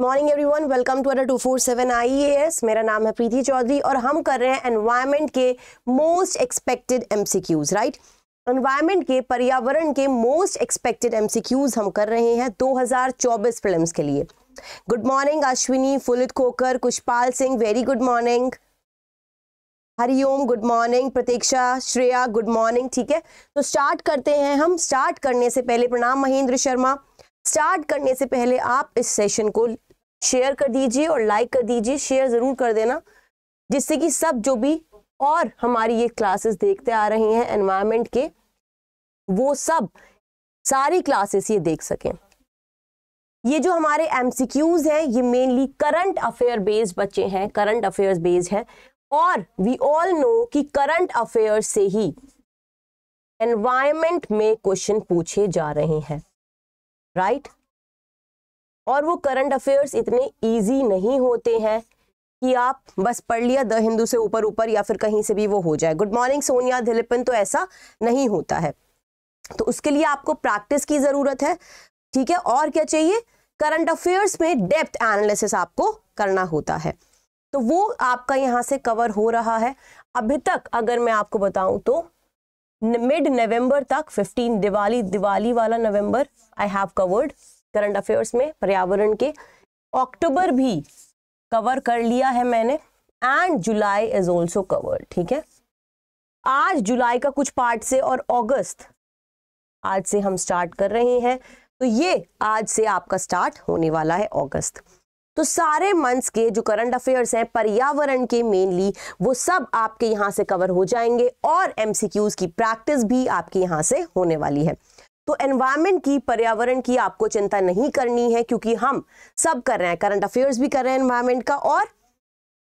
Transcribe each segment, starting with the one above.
Morning everyone welcome to our two four seven I S मेरा नाम है प्रीति चौधरी और हम कर रहे हैं एनवायरमेंट के most expected M C Qs right environment के पर्यावरण के most expected M C Qs हम कर रहे हैं दो हजार चौबीस फिल्म के लिए गुड मॉर्निंग अश्विनी फुलित कोकर Kushpal Singh very good morning Hariom good morning Pratiksha Shreya good morning ठीक है तो स्टार्ट करते हैं हम स्टार्ट करने से पहले प्रणाम महेंद्र शर्मा स्टार्ट करने से पहले आप इस सेशन को शेयर कर दीजिए और लाइक कर दीजिए शेयर ज़रूर कर देना जिससे कि सब जो भी और हमारी ये क्लासेस देखते आ रहे हैं एनवायरमेंट के वो सब सारी क्लासेस ये देख सकें ये जो हमारे एमसीक्यूज हैं ये मेनली करंट अफेयर बेस्ड बच्चे हैं करंट अफेयर्स बेस्ड है और वी ऑल नो कि करंट अफेयर से ही एनवायरमेंट में क्वेश्चन पूछे जा रहे हैं राइट right? और वो करंट अफेयर्स इतने ईजी नहीं होते हैं कि आप बस पढ़ लिया द हिंदू से ऊपर ऊपर या फिर कहीं से भी वो हो जाए गुड मॉर्निंग सोनिया धिलिपन तो ऐसा नहीं होता है तो उसके लिए आपको प्रैक्टिस की ज़रूरत है ठीक है और क्या चाहिए करंट अफेयर्स में डेप्थ एनालिसिस आपको करना होता है तो वो आपका यहाँ से कवर हो रहा है अभी तक अगर मैं आपको बताऊं तो मिड नवंबर तक 15 दिवाली दिवाली वाला नवंबर I have covered current affairs में पर्यावरण के अक्टूबर भी कवर कर लिया है मैंने and July is also covered ठीक है आज जुलाई का कुछ पार्ट से और अगस्त आज से हम स्टार्ट कर रहे हैं तो ये आज से आपका स्टार्ट होने वाला है अगस्त तो सारे मंथ्स के जो करंट अफेयर्स हैं पर्यावरण के मेनली वो सब आपके यहाँ से कवर हो जाएंगे और एमसीक्यूज की प्रैक्टिस भी आपके यहाँ से होने वाली है तो एनवायरमेंट की पर्यावरण की आपको चिंता नहीं करनी है क्योंकि हम सब कर रहे हैं करंट अफेयर्स भी कर रहे हैं एनवायरमेंट का और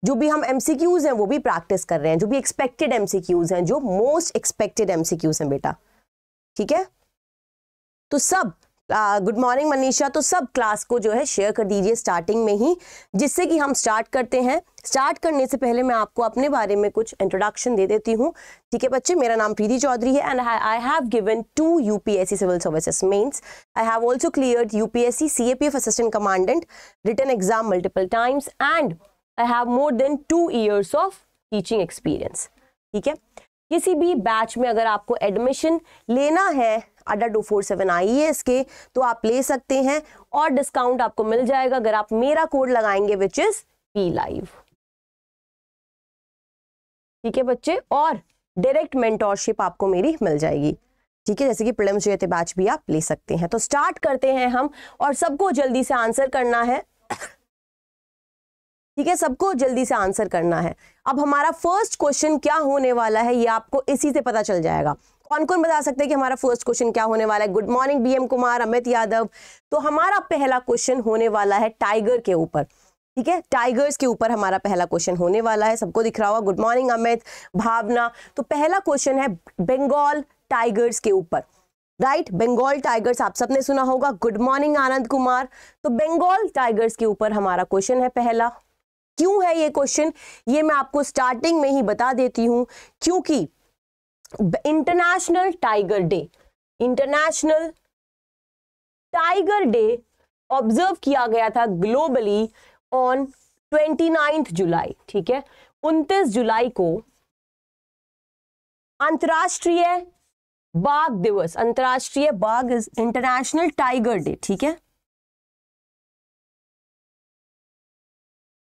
जो भी हम एमसीक्यूज हैं वो भी प्रैक्टिस कर रहे हैं जो भी एक्सपेक्टेड एमसीक्यूज हैं जो मोस्ट एक्सपेक्टेड एमसीक्यूज हैं बेटा ठीक है तो सब गुड मॉर्निंग मनीषा तो सब क्लास को जो है शेयर कर दीजिए स्टार्टिंग में ही जिससे कि हम स्टार्ट करते हैं स्टार्ट करने से पहले मैं आपको अपने बारे में कुछ इंट्रोडक्शन दे देती हूँ ठीक है बच्चे मेरा नाम प्रीति चौधरी है and I have given two UPSC civil services mains I have also cleared UPSC CAPF assistant commandant written exam multiple times and I have more than two years of teaching experience ठीक है किसी भी batch में अगर आपको admission लेना है अड्डा टू फोर सेवन आई है इसके तो आप ले सकते हैं और डिस्काउंट आपको मिल जाएगा अगर आप मेरा कोड लगाएंगे विच इज पी लाइव ठीक है बच्चे और डायरेक्ट मेंटोरशिप आपको मेरी मिल जाएगी ठीक है जैसे कि प्रिलिम्स जेते बैच भी आप ले सकते हैं तो स्टार्ट करते हैं हम और सबको जल्दी से आंसर करना है ठीक है सबको जल्दी से आंसर करना है अब हमारा फर्स्ट क्वेश्चन क्या होने वाला है ये आपको इसी से पता चल जाएगा कौन कौन बता सकते हैं कि हमारा फर्स्ट क्वेश्चन क्या होने वाला है good morning B Kumar Amit Yadav तो हमारा पहला क्वेश्चन होने वाला है टाइगर के ऊपर ठीक है टाइगर्स के ऊपर हमारा पहला क्वेश्चन होने वाला है सबको दिख रहा होगा गुड मॉर्निंग अमित भावना तो पहला क्वेश्चन है बंगाल टाइगर्स के ऊपर राइट बंगाल टाइगर्स आप सबने सुना होगा गुड मॉर्निंग आनंद कुमार तो बंगाल टाइगर्स के ऊपर हमारा क्वेश्चन है पहला क्यों है ये क्वेश्चन ये मैं आपको स्टार्टिंग में ही बता देती हूँ क्योंकि international tiger day international tiger day observe किया गया था globally on twenty ninth July ठीक है उनतीस जुलाई को अंतर्राष्ट्रीय बाघ दिवस अंतर्राष्ट्रीय बाघ इज इंटरनेशनल टाइगर डे ठीक है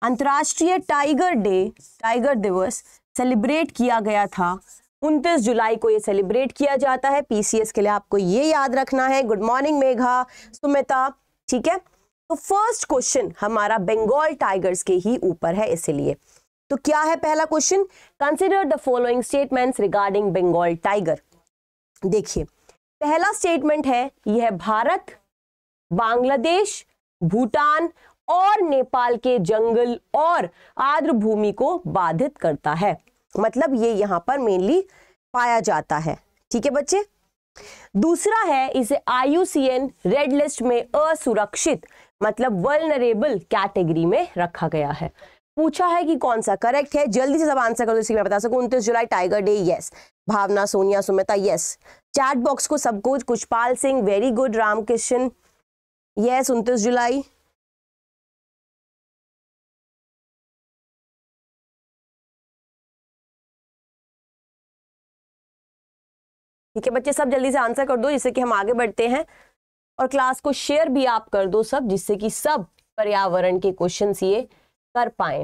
अंतर्राष्ट्रीय टाइगर डे टाइगर दिवस सेलिब्रेट किया गया था उनतीस जुलाई को ये सेलिब्रेट किया जाता है पीसीएस के लिए आपको ये याद रखना है गुड मॉर्निंग मेघा सुमिता ठीक है तो फर्स्ट क्वेश्चन हमारा बंगाल टाइगर्स के ही ऊपर है इसीलिए तो क्या है पहला question consider the following statement regarding Bengal tiger देखिए पहला स्टेटमेंट है यह भारत बांग्लादेश भूटान और नेपाल के जंगल और आर्द्र भूमि को बाधित करता है मतलब ये यहाँ पर मेनली पाया जाता है ठीक है बच्चे दूसरा है इसे आयुसीएन रेड लिस्ट में असुरक्षित मतलब वर्नरेबल कैटेगरी में रखा गया है पूछा है कि कौन सा करेक्ट है जल्दी से सब आंसर करो इसकी मैं बता सकूं उनतीस जुलाई tiger day yes Bhavna Sonia Sumita yes chat box को सबको Kushpal Singh very good Kishan yes उनतीस जुलाई ठीक है बच्चे सब जल्दी से आंसर कर दो जिससे कि हम आगे बढ़ते हैं और क्लास को शेयर भी आप कर दो सब जिससे कि सब पर्यावरण के क्वेश्चन ये कर पाए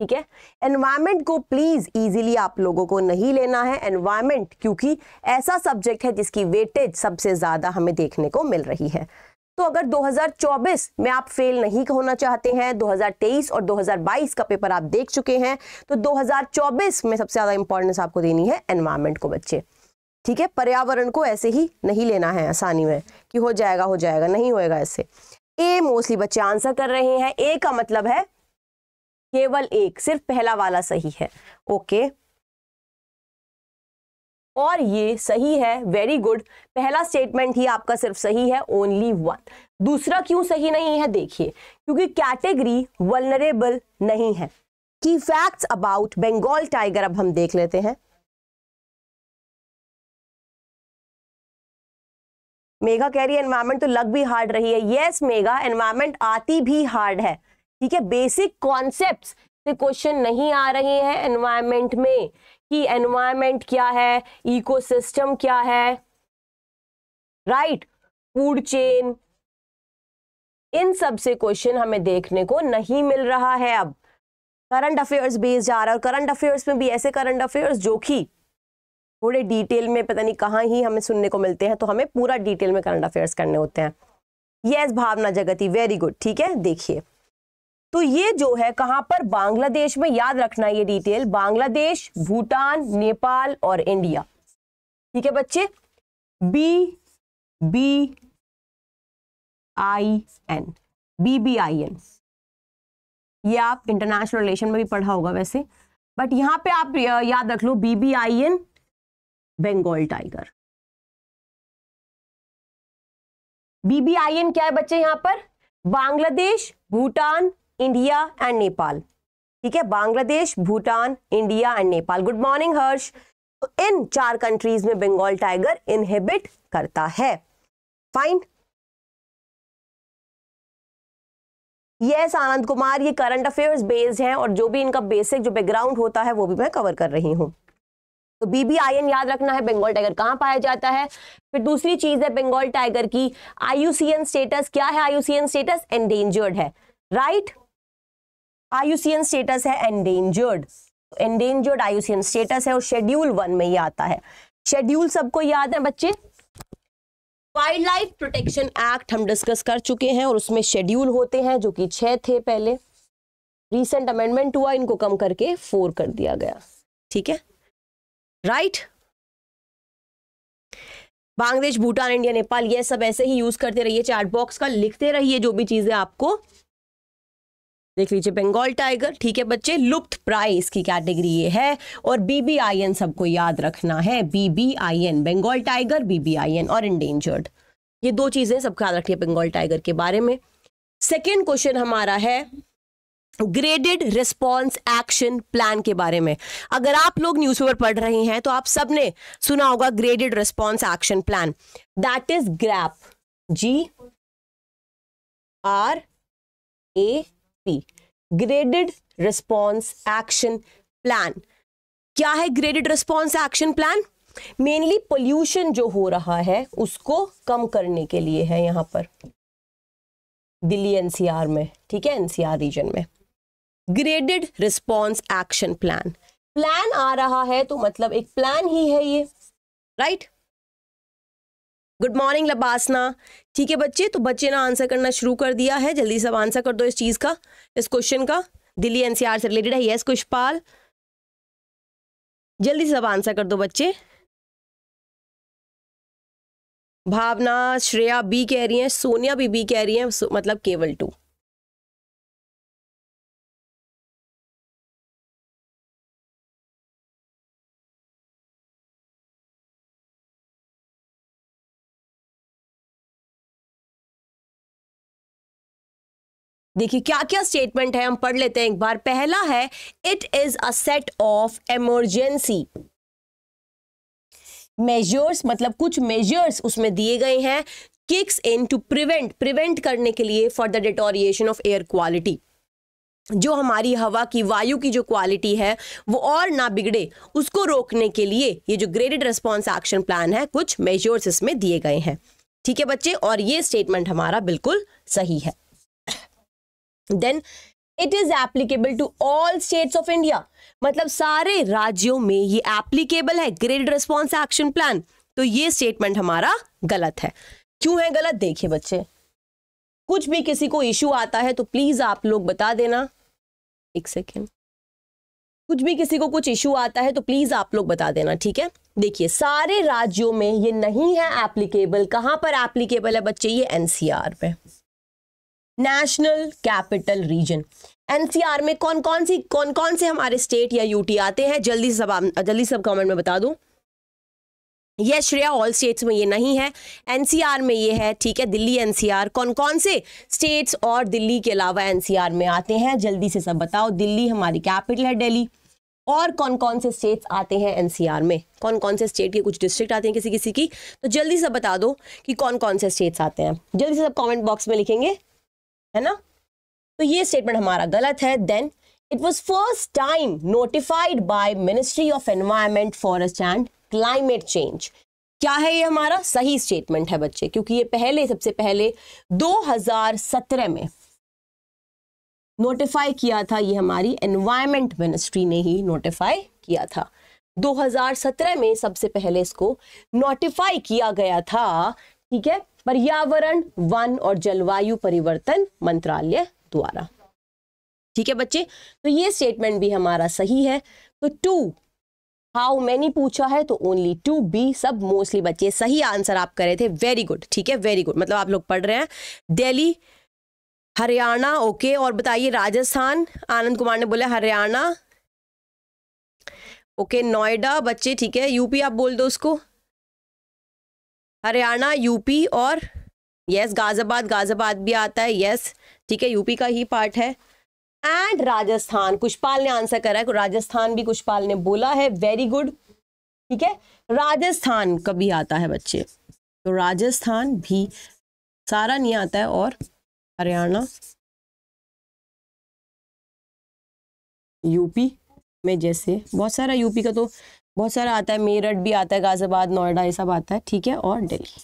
ठीक है एनवायरमेंट को प्लीज इजीली आप लोगों को नहीं लेना है एनवायरमेंट क्योंकि ऐसा सब्जेक्ट है जिसकी वेटेज सबसे ज्यादा हमें देखने को मिल रही है तो अगर 2024 में आप फेल नहीं होना चाहते हैं 2023 और 2022 का पेपर आप देख चुके हैं तो 2024 में सबसे ज्यादा इंपॉर्टेंस आपको देनी है एनवायरमेंट को बच्चे ठीक है पर्यावरण को ऐसे ही नहीं लेना है आसानी में कि हो जाएगा हो जाएगा नहीं होएगा ऐसे ए मोस्टली बच्चे आंसर कर रहे हैं ए का मतलब है केवल एक सिर्फ पहला वाला सही है ओके और ये सही है वेरी गुड पहला स्टेटमेंट ही आपका सिर्फ सही है ओनली वन दूसरा क्यों सही नहीं है देखिए क्योंकि कैटेगरी वलनरेबल नहीं है की फैक्ट्स अबाउट बंगाल टाइगर अब हम देख लेते हैं मेघा कह रही है एनवायरमेंट तो लग भी हार्ड रही है यस मेघा एनवायरमेंट आती भी हार्ड है ठीक है बेसिक कॉन्सेप्ट से क्वेश्चन नहीं आ रहे हैं एनवायरमेंट में कि एनवायरमेंट क्या है इकोसिस्टम क्या है राइट फूड चेन इन सब से क्वेश्चन हमें देखने को नहीं मिल रहा है अब करंट अफेयर्स बेस जा रहा है और करंट अफेयर्स में भी ऐसे करंट अफेयर्स जो कि थोड़े डिटेल में पता नहीं कहाँ ही हमें सुनने को मिलते हैं तो हमें पूरा डिटेल में करंट अफेयर्स करने होते हैं यस yes, भावना जगती वेरी गुड ठीक है देखिए तो ये जो है कहाँ पर बांग्लादेश में याद रखना ये डिटेल बांग्लादेश भूटान नेपाल और इंडिया ठीक है बच्चे B B I N B B I N ये आप इंटरनेशनल रिलेशन में भी पढ़ा होगा वैसे बट यहाँ पे आप याद रख लो B B I N Bengal tiger BBIN क्या है बच्चे यहां पर बांग्लादेश भूटान इंडिया एंड नेपाल ठीक है Bangladesh Bhutan India and Nepal good morning Harsh तो इन चार कंट्रीज में बंगाल टाइगर इनहेबिट करता है फाइन यस आनंद कुमार ये करंट अफेयर्स बेस्ड हैं और जो भी इनका बेसिक जो बैकग्राउंड होता है वो भी मैं कवर कर रही हूं तो बीबी आयन याद रखना है बंगाल टाइगर कहां पाया जाता है फिर दूसरी चीज है बंगाल टाइगर की आयुसीएन स्टेटस क्या है आयुसीएन स्टेटस एंडेंजर्ड है राइट आयुसीएन स्टेटस है एंडेंजर्ड एंडेंजर्ड आयुसीएन स्टेटस है और शेड्यूल वन में ही आता है शेड्यूल सबको याद है बच्चे वाइल्ड लाइफ प्रोटेक्शन एक्ट हम डिस्कस कर चुके हैं और उसमें शेड्यूल होते हैं जो कि छह थे पहले रिसेंट अमेंडमेंट हुआ इनको कम करके फोर कर दिया गया ठीक है राइट बांग्लादेश भूटान इंडिया नेपाल ये सब ऐसे ही यूज करते रहिए चैट बॉक्स का लिखते रहिए जो भी चीजें आपको देख लीजिए बंगाल टाइगर ठीक है बच्चे लुप्त प्राय इसकी कैटेगरी ये है और बीबीआईएन सबको याद रखना है बीबीआईएन बंगाल टाइगर बीबीआईएन और इंडेंजर्ड ये दो चीजें सबको याद रखिए बंगाल टाइगर के बारे में सेकेंड क्वेश्चन हमारा है ग्रेडेड रिस्पॉन्स एक्शन प्लान के बारे में अगर आप लोग न्यूज़पेपर पढ़ रहे हैं तो आप सबने सुना होगा graded response action plan that is GRAP G R A P graded response action plan क्या है graded response action plan mainly pollution जो हो रहा है उसको कम करने के लिए है यहां पर दिल्ली एनसीआर में ठीक है एनसीआर रीजन में graded response action plan plan आ रहा है तो मतलब एक प्लान ही है ये राइट गुड मॉर्निंग लबासना ठीक है बच्चे तो बच्चे ने आंसर करना शुरू कर दिया है जल्दी सब आंसर कर दो इस चीज़ का इस क्वेश्चन का दिल्ली एनसीआर से रिलेटेड है यस कुशपाल जल्दी सब आंसर कर दो बच्चे भावना श्रेया बी कह रही हैं सोनिया भी बी कह रही हैं मतलब केवल टू देखिए क्या क्या स्टेटमेंट है हम पढ़ लेते हैं एक बार पहला है it is a set of emergency measures मतलब कुछ मेजर्स उसमें दिए गए हैं kicks in to prevent prevent करने के लिए for the deterioration of air quality जो हमारी हवा की वायु की जो क्वालिटी है वो और ना बिगड़े उसको रोकने के लिए ये जो ग्रेडेड रिस्पॉन्स एक्शन प्लान है कुछ मेजर्स इसमें दिए गए हैं ठीक है बच्चे और ये स्टेटमेंट हमारा बिल्कुल सही है then it is applicable to all states of India मतलब सारे राज्यों में ये एप्लीकेबल है ग्रेड रिस्पॉन्स एक्शन प्लान तो ये स्टेटमेंट हमारा गलत है क्यों है गलत देखिए बच्चे कुछ भी किसी को इश्यू आता है तो प्लीज आप लोग बता देना एक सेकेंड कुछ भी किसी को कुछ इश्यू आता है तो प्लीज आप लोग बता देना ठीक है देखिए सारे राज्यों में ये नहीं है एप्लीकेबल कहां पर एप्लीकेबल है बच्चे ये एनसीआर में नेशनल कैपिटल रीजन एनसीआर में कौन कौन सी कौन कौन से हमारे स्टेट या यूटी आते हैं जल्दी सब जल्दी सब कमेंट में बता दूं ये श्रेया ऑल स्टेट्स में ये नहीं है एनसीआर में ये है ठीक है दिल्ली एनसीआर कौन कौन से स्टेट्स और दिल्ली के अलावा एनसीआर में आते हैं जल्दी से सब बताओ दिल्ली हमारी कैपिटल है डेली और कौन कौन से स्टेट्स आते हैं एनसीआर में कौन कौन से स्टेट के कुछ डिस्ट्रिक्ट आते हैं किसी किसी की तो जल्दी से बता दो कि कौन कौन से स्टेट्स आते हैं जल्दी से सब कमेंट बॉक्स में लिखेंगे है ना तो ये स्टेटमेंट हमारा गलत है then it was first time notified by ministry of environment forest and climate change क्या है ये हमारा सही स्टेटमेंट है बच्चे क्योंकि ये पहले सबसे पहले 2017 में नोटिफाई किया था ये हमारी एनवायरमेंट मिनिस्ट्री ने ही नोटिफाई किया था 2017 में सबसे पहले इसको नोटिफाई किया गया था ठीक है पर्यावरण वन और जलवायु परिवर्तन मंत्रालय द्वारा ठीक है बच्चे तो ये स्टेटमेंट भी हमारा सही है तो टू हाउ मैनी पूछा है तो ओनली टू बी सब मोस्टली बच्चे सही आंसर आप कर रहे थे वेरी गुड ठीक है वेरी गुड मतलब आप लोग पढ़ रहे हैं दिल्ली हरियाणा ओके और बताइए राजस्थान आनंद कुमार ने बोला हरियाणा ओके नोएडा बच्चे ठीक है यूपी आप बोल दो उसको हरियाणा यूपी और यस गाजियाबाद गाजियाबाद भी आता है यस ठीक है यूपी का ही पार्ट है एंड राजस्थान कुशपाल ने आंसर करा है राजस्थान भी कुशपाल ने बोला है वेरी गुड ठीक है राजस्थान कभी आता है बच्चे तो राजस्थान भी सारा नहीं आता है और हरियाणा यूपी में जैसे बहुत सारा यूपी का तो बहुत सारा आता है मेरठ भी आता है गाजियाबाद नोएडा ये सब आता है ठीक है और दिल्ली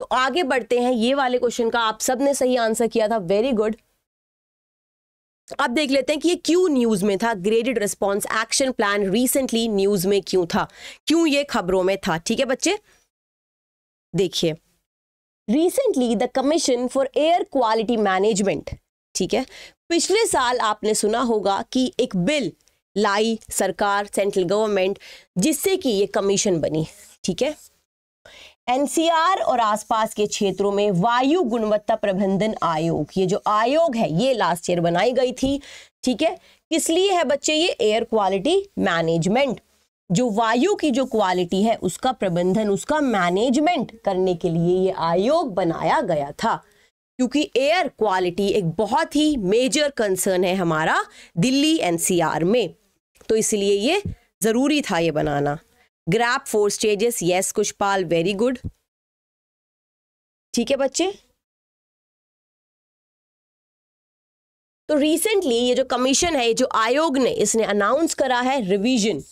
तो आगे बढ़ते हैं ये वाले क्वेश्चन का आप सब ने सही आंसर किया था वेरी गुड अब देख लेते हैं कि ये क्यों न्यूज में था graded response action plan recently news में क्यों था क्यों ये खबरों में था ठीक है बच्चे देखिए recently the commission for air quality management ठीक है पिछले साल आपने सुना होगा कि एक बिल लाई सरकार सेंट्रल गवर्नमेंट जिससे कि ये कमीशन बनी ठीक है एनसीआर और आसपास के क्षेत्रों में वायु गुणवत्ता प्रबंधन आयोग ये जो आयोग है ये लास्ट ईयर बनाई गई थी ठीक है किस लिए है बच्चे ये एयर क्वालिटी मैनेजमेंट जो वायु की जो क्वालिटी है उसका प्रबंधन उसका मैनेजमेंट करने के लिए ये आयोग बनाया गया था क्योंकि एयर क्वालिटी एक बहुत ही मेजर कंसर्न है हमारा दिल्ली एनसीआर में तो इसलिए ये ज़रूरी था ये बनाना GRAP four stages yes Kushpal very good ठीक है बच्चे तो रिसेंटली ये जो कमीशन है जो आयोग ने इसने अनाउंस करा है रिवीजन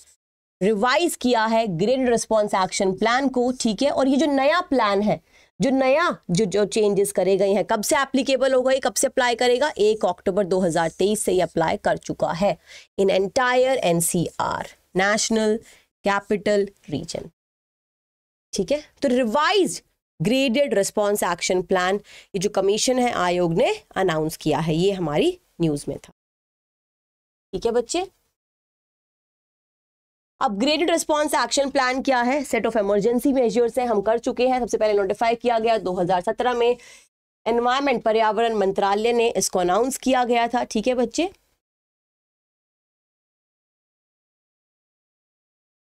रिवाइज किया है ग्रिड रिस्पांस एक्शन प्लान को ठीक है और ये जो नया प्लान है जो नया जो जो चेंजेस करे गए हैं कब से एप्लीकेबल हो गई कब से अप्लाई करेगा एक अक्टूबर 2023 से ये अप्लाई कर चुका है in entire NCR national capital region ठीक है तो revised graded response action plan ये जो कमीशन है आयोग ने अनाउंस किया है ये हमारी न्यूज में था ठीक है बच्चे अपग्रेडेड रिस्पांस एक्शन प्लान क्या है सेट ऑफ इमरजेंसी मेजर्स हैं हम कर चुके हैं सबसे पहले नोटिफाई किया गया 2017 में एनवायरमेंट पर्यावरण मंत्रालय ने इसको अनाउंस किया गया था ठीक है बच्चे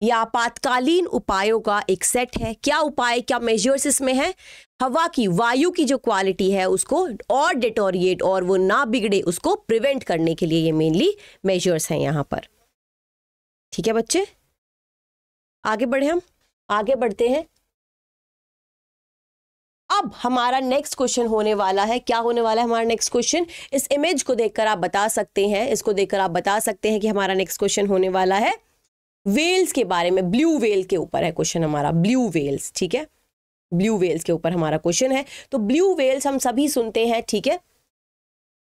यह आपातकालीन उपायों का एक सेट है क्या उपाय क्या मेजर्स इसमें हैं हवा की वायु की जो क्वालिटी है उसको और डिटोरिएट और वो ना बिगड़े उसको प्रिवेंट करने के लिए ये मेनली मेजर्स हैं यहाँ पर ठीक है बच्चे आगे बढ़े हम आगे बढ़ते हैं अब हमारा नेक्स्ट क्वेश्चन होने वाला है क्या होने वाला है हमारा नेक्स्ट क्वेश्चन इस इमेज को देखकर आप बता सकते हैं इसको देखकर आप बता सकते हैं कि हमारा नेक्स्ट क्वेश्चन होने वाला है वेल्स के बारे में ब्लू वेल के ऊपर है क्वेश्चन हमारा ब्लू वेल्स ठीक है ब्लू वेल्स के ऊपर हमारा क्वेश्चन है तो ब्लू वेल्स हम सभी सुनते हैं ठीक है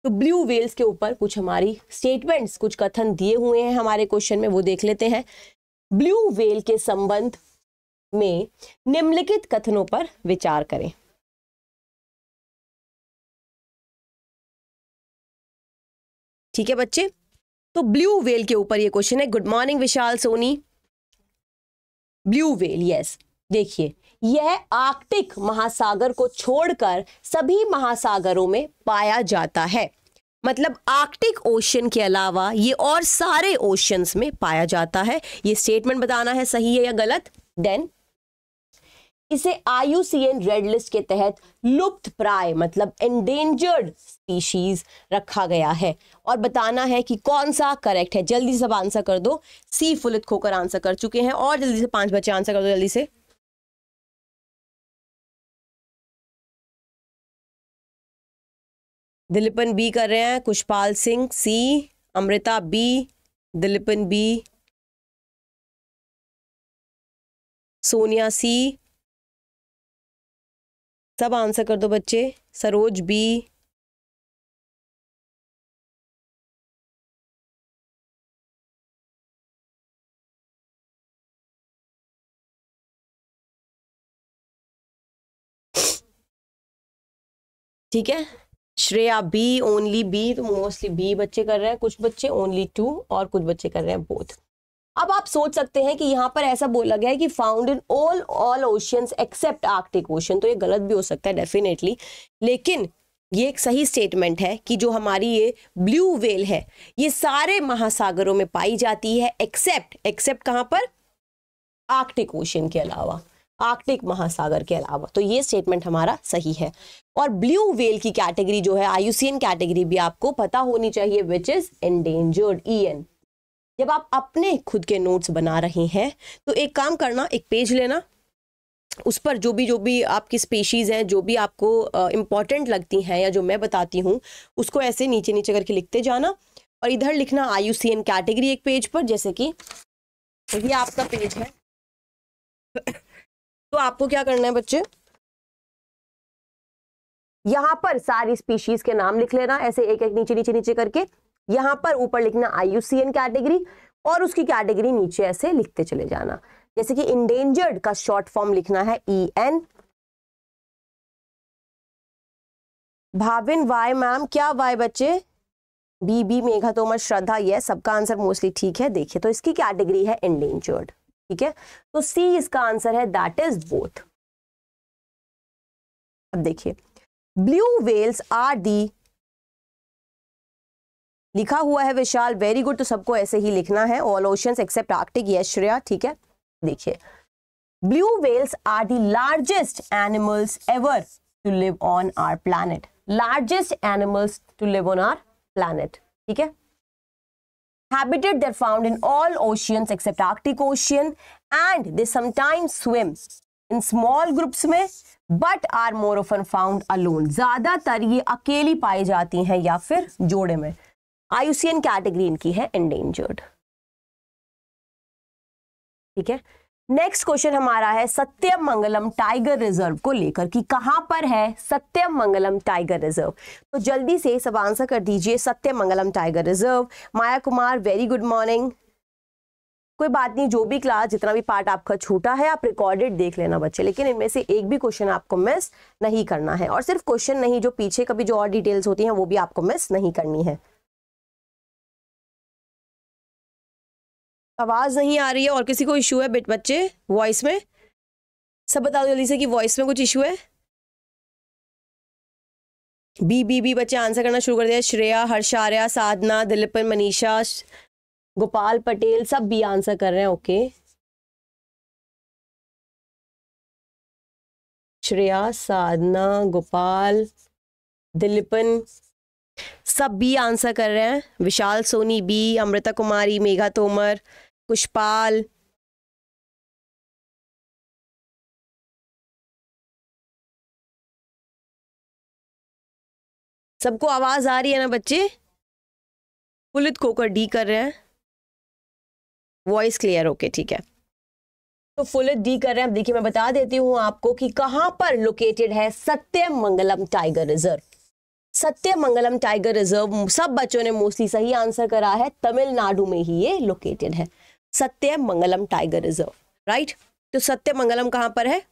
तो ब्लू वेल्स के ऊपर कुछ हमारी स्टेटमेंट्स कुछ कथन दिए हुए हैं हमारे क्वेश्चन में वो देख लेते हैं ब्लू वेल के संबंध में निम्नलिखित कथनों पर विचार करें ठीक है बच्चे तो ब्लू वेल के ऊपर ये क्वेश्चन है good morning Vishal Soni blue whale yes देखिए यह आर्कटिक महासागर को छोड़कर सभी महासागरों में पाया जाता है मतलब आर्कटिक ओशन के अलावा ये और सारे ओशंस में पाया जाता है ये स्टेटमेंट बताना है सही है या गलत देन इसे आईयूसीएन रेड लिस्ट के तहत लुप्त प्राय मतलब एंडेंजर्ड स्पीशीज रखा गया है और बताना है कि कौन सा करेक्ट है जल्दी से आंसर कर दो सी फुलित खोकर आंसर कर चुके हैं और जल्दी से पांच बच्चे आंसर कर दो जल्दी से दिलीपन बी कर रहे हैं Kushpal Singh C Amrita B Dilipan B Sonia C सब आंसर कर दो बच्चे सरोज बी ठीक है श्रेया बी ओनली बी तो मोस्टली बी बच्चे कर रहे हैं कुछ बच्चे ओनली टू और कुछ बच्चे कर रहे हैं बोथ अब आप सोच सकते हैं कि यहाँ पर ऐसा बोला गया है कि found in all all oceans except Arctic ocean तो ये गलत भी हो सकता है डेफिनेटली लेकिन ये एक सही स्टेटमेंट है कि जो हमारी ये ब्लू वेल है ये सारे महासागरों में पाई जाती है एक्सेप्ट एक्सेप्ट कहाँ पर आर्कटिक ओशन के अलावा आर्कटिक महासागर के अलावा तो ये स्टेटमेंट हमारा सही है और ब्लू वेल की कैटेगरी जो है आयुसियन कैटेगरी भी आपको पता होनी चाहिए which is endangered E N जब आप अपने खुद के नोट्स बना रहे हैं तो एक काम करना एक पेज लेना उस पर जो भी जो भी आपकी स्पेशीज़ हैं जो भी आपको इम्पॉर्टेंट uh, लगती हैं या जो मैं बताती हूँ उसको ऐसे नीचे नीचे करके लिखते जाना और इधर लिखना आई कैटेगरी एक पेज पर जैसे कि ये आपका पेज है तो आपको क्या करना है बच्चे यहां पर सारी स्पीशीज के नाम लिख लेना ऐसे एक एक नीचे नीचे नीचे करके यहां पर ऊपर लिखना आईयूसीएन कैटेगरी और उसकी कैटेगरी नीचे ऐसे लिखते चले जाना जैसे कि इंडेंजर्ड का शॉर्ट फॉर्म लिखना है E e N Bhavin Y ma'am क्या वाई बच्चे बी बी मेघा तोमर श्रद्धा यह सबका आंसर मोस्टली ठीक है देखिए तो इसकी कैटेगरी है इंडेंजर्ड ठीक है तो सी इसका आंसर है दैट इज बोथ अब देखिए ब्लू वेल्स आर दी लिखा हुआ है विशाल वेरी गुड तो सबको ऐसे ही लिखना है all oceans except Arctic yes Shreya ठीक है देखिए blue whales are the largest animals ever to live on our planet largest animals to live on our planet ठीक है Habitat they're found in all oceans except Arctic Ocean and they sometimes swim in small groups mein but are more often found alone. zyada tar ye akeli paayi जाती hain ya fir jode mein IUCN category inki hai endangered. ठीक है next question हमारा है सत्यम Sathyamangalam tiger reserve को लेकर कि कहां पर है सत्यम मंगलम टाइगर रिजर्व तो जल्दी से सब आंसर कर दीजिए Sathyamangalam tiger reserve Maya Kumar very good morning कोई बात नहीं जो भी क्लास जितना भी पार्ट आपका छूटा है आप रिकॉर्डेड देख लेना बच्चे लेकिन इनमें से एक भी क्वेश्चन आपको मिस नहीं करना है और सिर्फ क्वेश्चन नहीं जो पीछे कभी जो और डिटेल्स होती हैं वो भी आपको मिस नहीं करनी है आवाज़ नहीं आ रही है और किसी को इशू है बच्चे वॉइस में सब बता दो जल्दी से कि वॉइस में कुछ इशू है बी बी बी बच्चे आंसर करना शुरू कर दिया श्रेया हर्षार्या साधना दिलीपन मनीषा गोपाल पटेल सब बी आंसर कर रहे हैं ओके श्रेया साधना गोपाल दिलीपन सब बी आंसर कर रहे हैं विशाल सोनी बी अमृता कुमारी मेघा तोमर कुशपाल सबको आवाज आ रही है ना बच्चे पुलित कोकर डी कर रहे हैं वॉइस क्लियर ओके ठीक है तो फुलित डी कर रहे हैं अब देखिए मैं बता देती हूँ आपको कि कहाँ पर लोकेटेड है Sathyamangalam tiger reserve Sathyamangalam tiger reserve सब बच्चों ने मोस्टली सही आंसर करा है तमिलनाडु में ही ये लोकेटेड है सत्यमंगलम टाइगर रिजर्व राइट तो सत्यमंगलम कहां पर है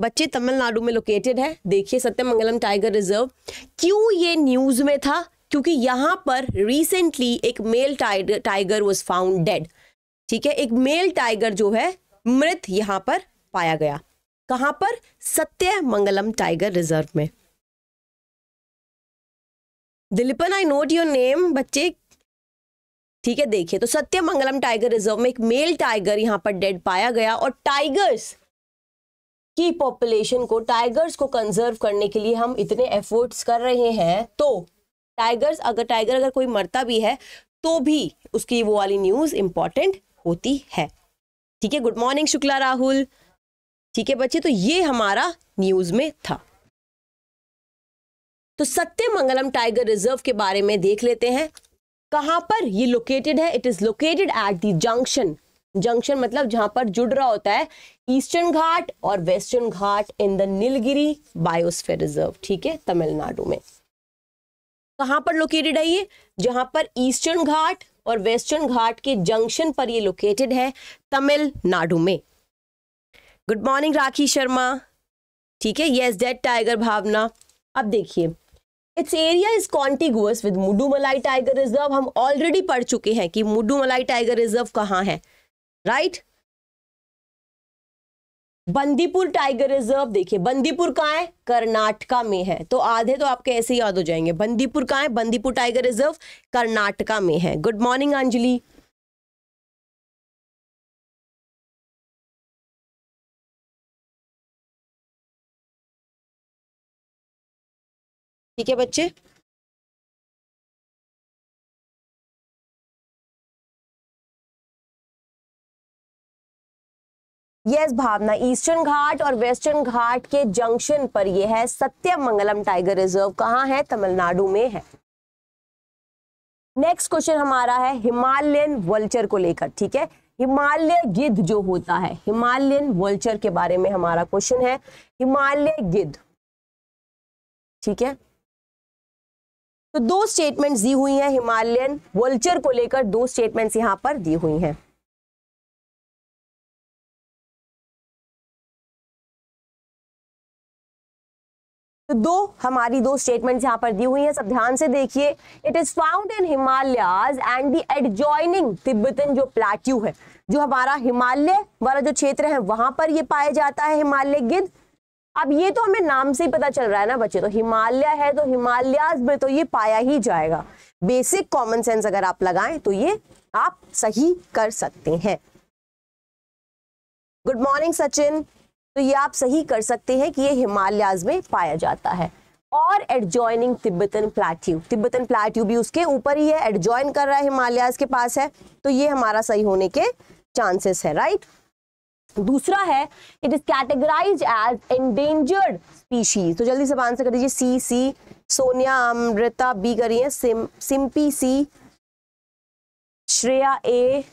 बच्चे तमिलनाडु में लोकेटेड है देखिए सत्यमंगलम टाइगर रिजर्व क्यों ये न्यूज में था क्योंकि यहां पर रिसेंटली एक male tiger tiger was found dead ठीक है एक मेल टाइगर जो है मृत यहां पर पाया गया कहां पर सत्यमंगलम टाइगर रिजर्व में Dilipan I note your name बच्चे ठीक है देखिए तो सत्यमंगलम टाइगर रिजर्व में एक मेल टाइगर यहाँ पर डेड पाया गया और टाइगर्स की पॉपुलेशन को टाइगर्स को कंजर्व करने के लिए हम इतने एफर्ट्स कर रहे हैं तो टाइगर्स अगर टाइगर अगर कोई मरता भी है तो भी उसकी वो वाली न्यूज़ इम्पॉर्टेंट होती है ठीक है गुड मॉर्निंग शुक्ला राहुल ठीक है बच्चे तो ये हमारा न्यूज़ में था तो सत्यमंगलम टाइगर रिजर्व के बारे में देख लेते हैं कहां पर ये लोकेटेड है it is located at the junction junction मतलब जहां पर जुड़ रहा होता है ईस्टर्न घाट और western ghat in the Nilgiri biosphere reserve ठीक है तमिलनाडु में कहां पर लोकेटेड है ये जहां पर ईस्टर्न घाट और वेस्टर्न घाट के जंक्शन पर ये लोकेटेड है तमिलनाडु में गुड मॉर्निंग राखी शर्मा ठीक है यस डेट टाइगर भावना अब देखिए it's area is contiguous with Mudumalai tiger reserve हम ऑलरेडी पढ़ चुके हैं कि मुडूमलाई टाइगर रिजर्व कहाँ है right right? Bandipur tiger reserve देखिए बंदीपुर कहाँ है कर्नाटका में है तो आधे तो आपके ऐसे याद हो जाएंगे बंदीपुर कहाँ है बंदीपुर टाइगर रिजर्व कर्नाटका में है गुड मॉर्निंग अंजलि ठीक है बच्चे yes yes, Bhavna eastern ghat और वेस्टर्न घाट के जंक्शन पर यह है सत्यमंगलम टाइगर रिजर्व कहाँ है तमिलनाडु में है नेक्स्ट क्वेश्चन हमारा है हिमालयन वल्चर को लेकर ठीक है हिमालय गिद्ध जो होता है हिमालयन वल्चर के बारे में हमारा क्वेश्चन है हिमालय गिद्ध ठीक है तो दो स्टेटमेंट दी हुई हैं हिमालयन वल्चर को लेकर दो स्टेटमेंट्स यहां पर दी हुई हैं तो दो हमारी दो स्टेटमेंट्स यहाँ पर दी हुई हैं सब ध्यान से देखिए it is found in Himalayas and the adjoining Tibetan जो प्लेट्यू है जो हमारा हिमालय वाला जो क्षेत्र है वहां पर ये पाया जाता है हिमालय गिद्ध अब ये तो हमें नाम से ही पता चल रहा है ना बच्चे तो हिमालय है तो हिमालयाज में तो ये पाया ही जाएगा बेसिक कॉमन सेंस अगर आप लगाएं तो ये आप सही कर सकते हैं गुड मॉर्निंग सचिन तो ये आप सही कर सकते हैं कि ये हिमालयाज में पाया जाता है और adjoining Tibetan plateau Tibetan plateau भी उसके ऊपर ही है एडजॉइन कर रहा है हिमालयाज के पास है तो ये हमारा सही होने के चांसेस है राइट दूसरा है it is categorize as endangered species तो जल्दी से आंसर कर दीजिए C C Sonia Amrita B करिए सिम सिंपी सी श्रेया ए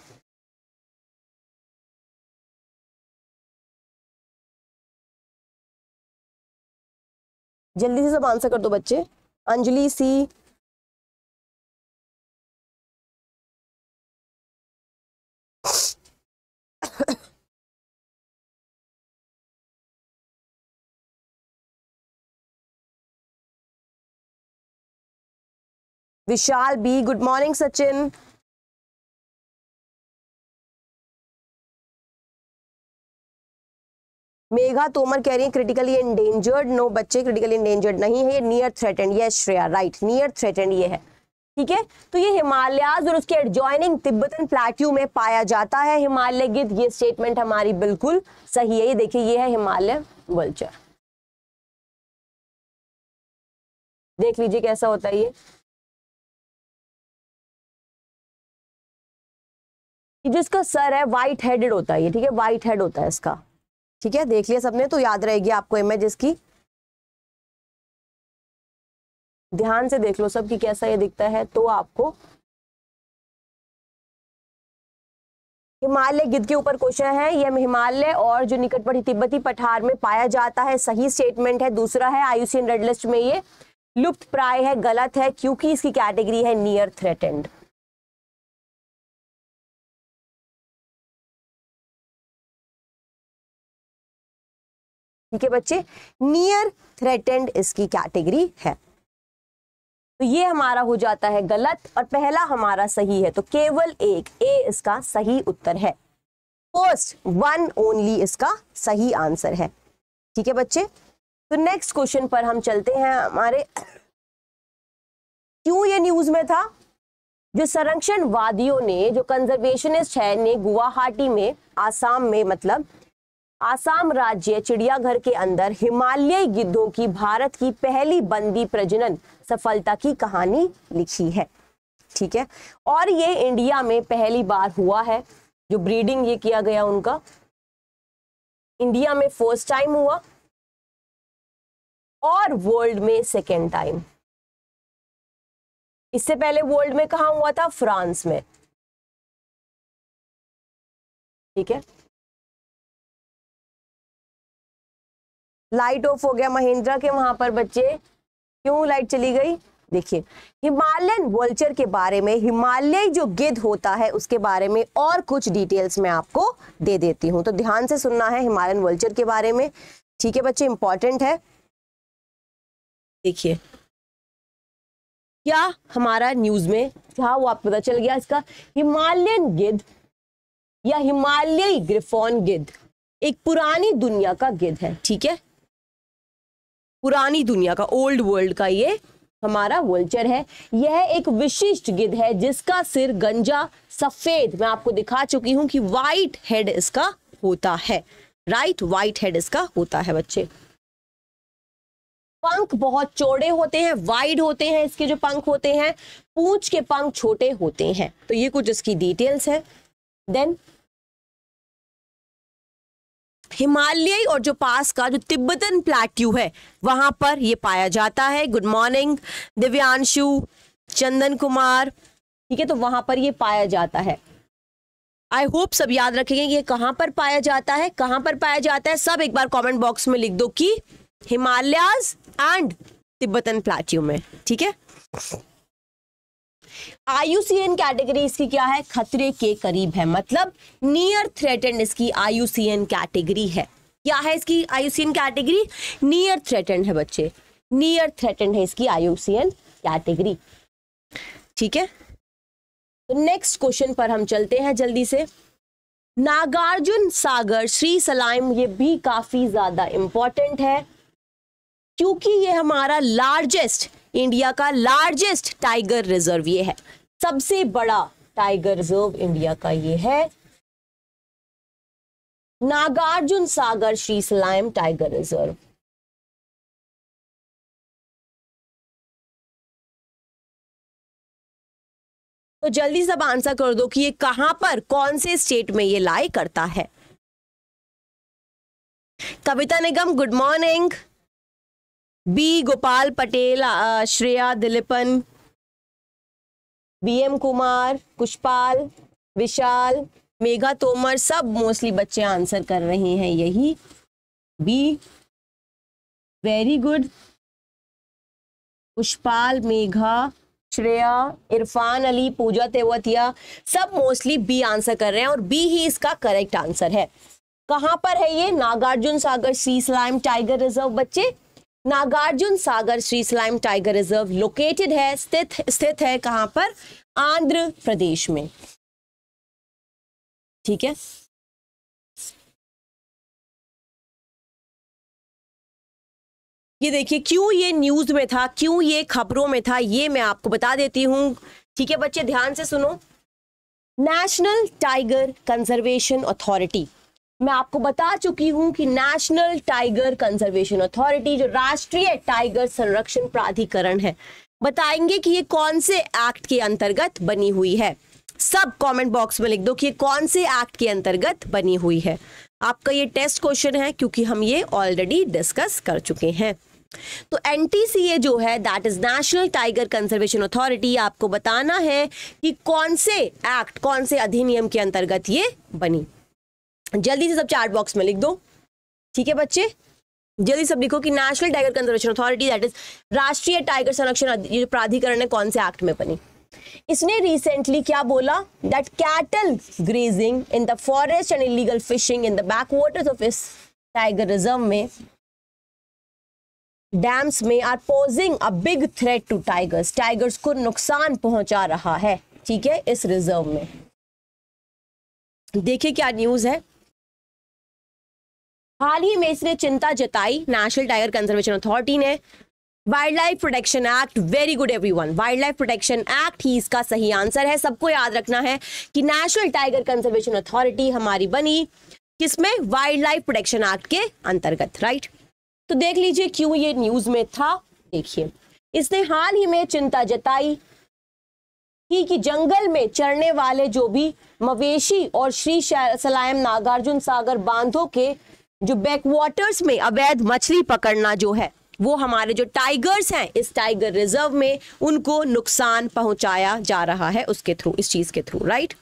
जल्दी से सब आंसर कर दो बच्चे Anjali C Vishal B good morning Sachin Megha Tomar कह रही है क्रिटिकली इंडेंजर्ड नो बच्चे क्रिटिकली इंडेंजर्ड नहीं है ये नियर थ्रेटेंड ये श्रेया राइट नियर थ्रेटेंड ये है ठीक है तो ये हिमालयाज और उसके एडजॉइनिंग तिब्बतन प्लाट्यू में पाया जाता है हिमालय गिद्ध ये स्टेटमेंट हमारी बिल्कुल सही है ये देखिए ये है हिमालय वल्चर देख लीजिए कैसा होता है ये जिसका सर है व्हाइट हेडेड होता है ये ठीक है व्हाइट हेड होता है इसका ठीक है देख लिया सबने तो याद रहेगी आपको इमेज इसकी ध्यान से देख लो सब कि कैसा ये दिखता है तो आपको हिमालय गिद्ध के ऊपर क्वेश्चन है यह हिमालय और जो निकटवर्ती तिब्बती पठार में पाया जाता है सही स्टेटमेंट है दूसरा है आयुषियन रेड लिस्ट में ये लुप्त प्राय है गलत है क्योंकि इसकी कैटेगरी है नियर थ्रेटेंड ठीक है बच्चे नियर थ्रेटेंड इसकी कैटेगरी है तो ये हमारा हो जाता है गलत और पहला हमारा सही है तो केवल एक ए इसका सही उत्तर है फर्स्ट वन ओनली इसका सही आंसर है ठीक है बच्चे तो नेक्स्ट क्वेश्चन पर हम चलते हैं हमारे क्यों ये न्यूज में था जो संरक्षण वादियों ने जो कंजर्वेशनिस्ट है ने गुवाहाटी में आसाम में मतलब आसाम राज्य चिड़ियाघर के अंदर हिमालयी गिद्धों की भारत की पहली बंदी प्रजनन सफलता की कहानी लिखी है ठीक है और ये इंडिया में पहली बार हुआ है जो ब्रीडिंग ये किया गया उनका इंडिया में फर्स्ट टाइम हुआ और वर्ल्ड में सेकेंड टाइम इससे पहले वर्ल्ड में कहा हुआ था फ्रांस में ठीक है लाइट ऑफ हो गया महिंद्रा के वहां पर बच्चे क्यों लाइट चली गई देखिए हिमालयन वल्चर के बारे में हिमालय जो गिद्ध होता है उसके बारे में और कुछ डिटेल्स मैं आपको दे देती हूँ तो ध्यान से सुनना है हिमालयन वल्चर के बारे में ठीक है बच्चे इंपॉर्टेंट है देखिए क्या हमारा न्यूज में क्या वो आपको पता चल गया इसका हिमालयन गिद्ध या हिमालयी ग्रिफोन गिद्ध एक पुरानी दुनिया का गिद्ध है ठीक है पुरानी दुनिया का ओल्ड वर्ल्ड का ये हमारा वल्चर है यह एक विशिष्ट गिद्ध है जिसका सिर गंजा सफेद मैं आपको दिखा चुकी हूं कि व्हाइट हेड इसका होता है राइट व्हाइट हेड इसका होता है बच्चे पंख बहुत चौड़े होते हैं वाइड होते हैं इसके जो पंख होते हैं पूंछ के पंख छोटे होते हैं तो ये कुछ इसकी डिटेल्स है देन हिमालयी और जो पास का जो तिब्बतन प्लेट्यू है वहां पर ये पाया जाता है गुड मॉर्निंग दिव्यांशु चंदन कुमार ठीक है तो वहां पर ये पाया जाता है आई होप सब याद रखेंगे ये कहां पर पाया जाता है कहां पर पाया जाता है सब एक बार कमेंट बॉक्स में लिख दो कि हिमालयाज एंड तिब्बतन प्लेट्यू में ठीक है आईयूसीएन कैटेगरी इसकी क्या है खतरे के करीब है मतलब नियर थ्रेटेंड इसकी आईयूसीएन कैटेगरी है क्या है इसकी आईयूसीएन कैटेगरी नियर थ्रेटेंड है बच्चे नियर थ्रेटेंड है इसकी आईयूसीएन कैटेगरी ठीक है तो नेक्स्ट क्वेश्चन पर हम चलते हैं जल्दी से नागार्जुन सागर श्री सलाइम ये भी काफी ज्यादा इंपॉर्टेंट है क्योंकि ये हमारा लार्जेस्ट इंडिया का लार्जेस्ट टाइगर रिजर्व ये है सबसे बड़ा टाइगर रिजर्व इंडिया का ये है नागार्जुन सागर श्री सलाम टाइगर रिजर्व तो जल्दी सब आंसर कर दो कि ये कहां पर कौन से स्टेट में ये लाई करता है Kavita Nigam good morning B Gopal Patel Shreya Dilipan B M Kumar Kushpal Vishal Megha Tomar सब मोस्टली बच्चे आंसर कर रहे हैं यही B very good Pushpal Megha Shreya Irfan Ali Pooja Tewatia सब मोस्टली बी आंसर कर रहे हैं और बी ही इसका करेक्ट आंसर है कहाँ पर है ये Nagarjuna Sagar Srisailam tiger reserve बच्चे Nagarjuna Sagar Srisailam tiger reserve located है स्थित स्थित है कहां पर आंध्र प्रदेश में ठीक है ये देखिए क्यों ये न्यूज में था क्यों ये खबरों में था ये मैं आपको बता देती हूँ ठीक है बच्चे ध्यान से सुनो नेशनल टाइगर कंजर्वेशन अथॉरिटी मैं आपको बता चुकी हूं कि नेशनल टाइगर कंजर्वेशन अथॉरिटी जो राष्ट्रीय टाइगर संरक्षण प्राधिकरण है बताएंगे कि ये कौन से एक्ट के अंतर्गत बनी हुई है सब कमेंट बॉक्स में लिख दो कि ये कौन से एक्ट के अंतर्गत बनी हुई है आपका ये टेस्ट क्वेश्चन है क्योंकि हम ये ऑलरेडी डिस्कस कर चुके हैं तो एन जो है that is national tiger conservation authority आपको बताना है कि कौन से एक्ट कौन से अधिनियम के अंतर्गत ये बनी जल्दी से सब चार्ट बॉक्स में लिख दो ठीक है बच्चे जल्दी सब लिखो कि national tiger conservation authority that is राष्ट्रीय टाइगर संरक्षण प्राधिकरण है कौन से एक्ट में बनी इसने रिसेंटली क्या बोला that cattle grazing in the forest and illegal fishing in the back waters of इस टाइगर रिजर्व में डैम्स में are posing a big threat to tigers tigers को नुकसान पहुंचा रहा है ठीक है इस रिजर्व में देखिए क्या न्यूज है हाल ही में इसने चिंता जताई नेशनल टाइगर कंजर्वेशन अथॉरिटी ने wildlife protection act very good everyone wildlife protection act ही इसका सही आंसर है सबको याद रखना है कि नेशनल टाइगर कंजर्वेशन अथॉरिटी हमारी बनी किसमें वाइल्ड लाइफ प्रोटेक्शन एक्ट के अंतर्गत राइट तो देख लीजिए क्यों ये न्यूज में था देखिए इसने हाल ही में चिंता जताई ही कि जंगल में चढ़ने वाले जो भी मवेशी और श्री सलायम नागार्जुन सागर बांधों के जो बैकवाटर्स में अवैध मछली पकड़ना जो है वो हमारे जो टाइगर्स हैं इस टाइगर रिजर्व में उनको नुकसान पहुंचाया जा रहा है उसके थ्रू इस चीज़ के थ्रू राइट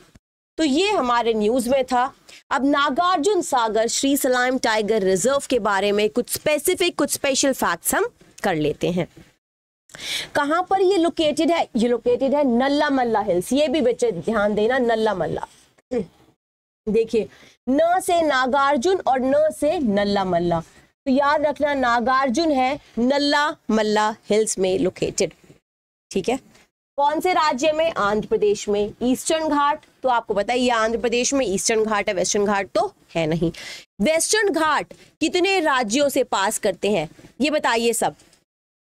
तो ये हमारे न्यूज़ में था अब नागार्जुन सागर श्री सलाम टाइगर रिजर्व के बारे में कुछ स्पेसिफिक कुछ स्पेशल फैक्ट्स हम कर लेते हैं कहाँ पर ये लोकेटेड है ये लोकेटेड है नल्ला मल्ला हिल्स ये भी बच्चे ध्यान देना नल्ला मल्ला देखिए न से नागार्जुन और न से नल्ला मल्ला तो याद रखना नागार्जुन है नल्ला मल्ला हिल्स में लोकेटेड ठीक है कौन से राज्य में आंध्र प्रदेश में ईस्टर्न घाट तो आपको पता है ये आंध्र प्रदेश में ईस्टर्न घाट है वेस्टर्न घाट तो है नहीं वेस्टर्न घाट कितने राज्यों से पास करते हैं ये बताइए सब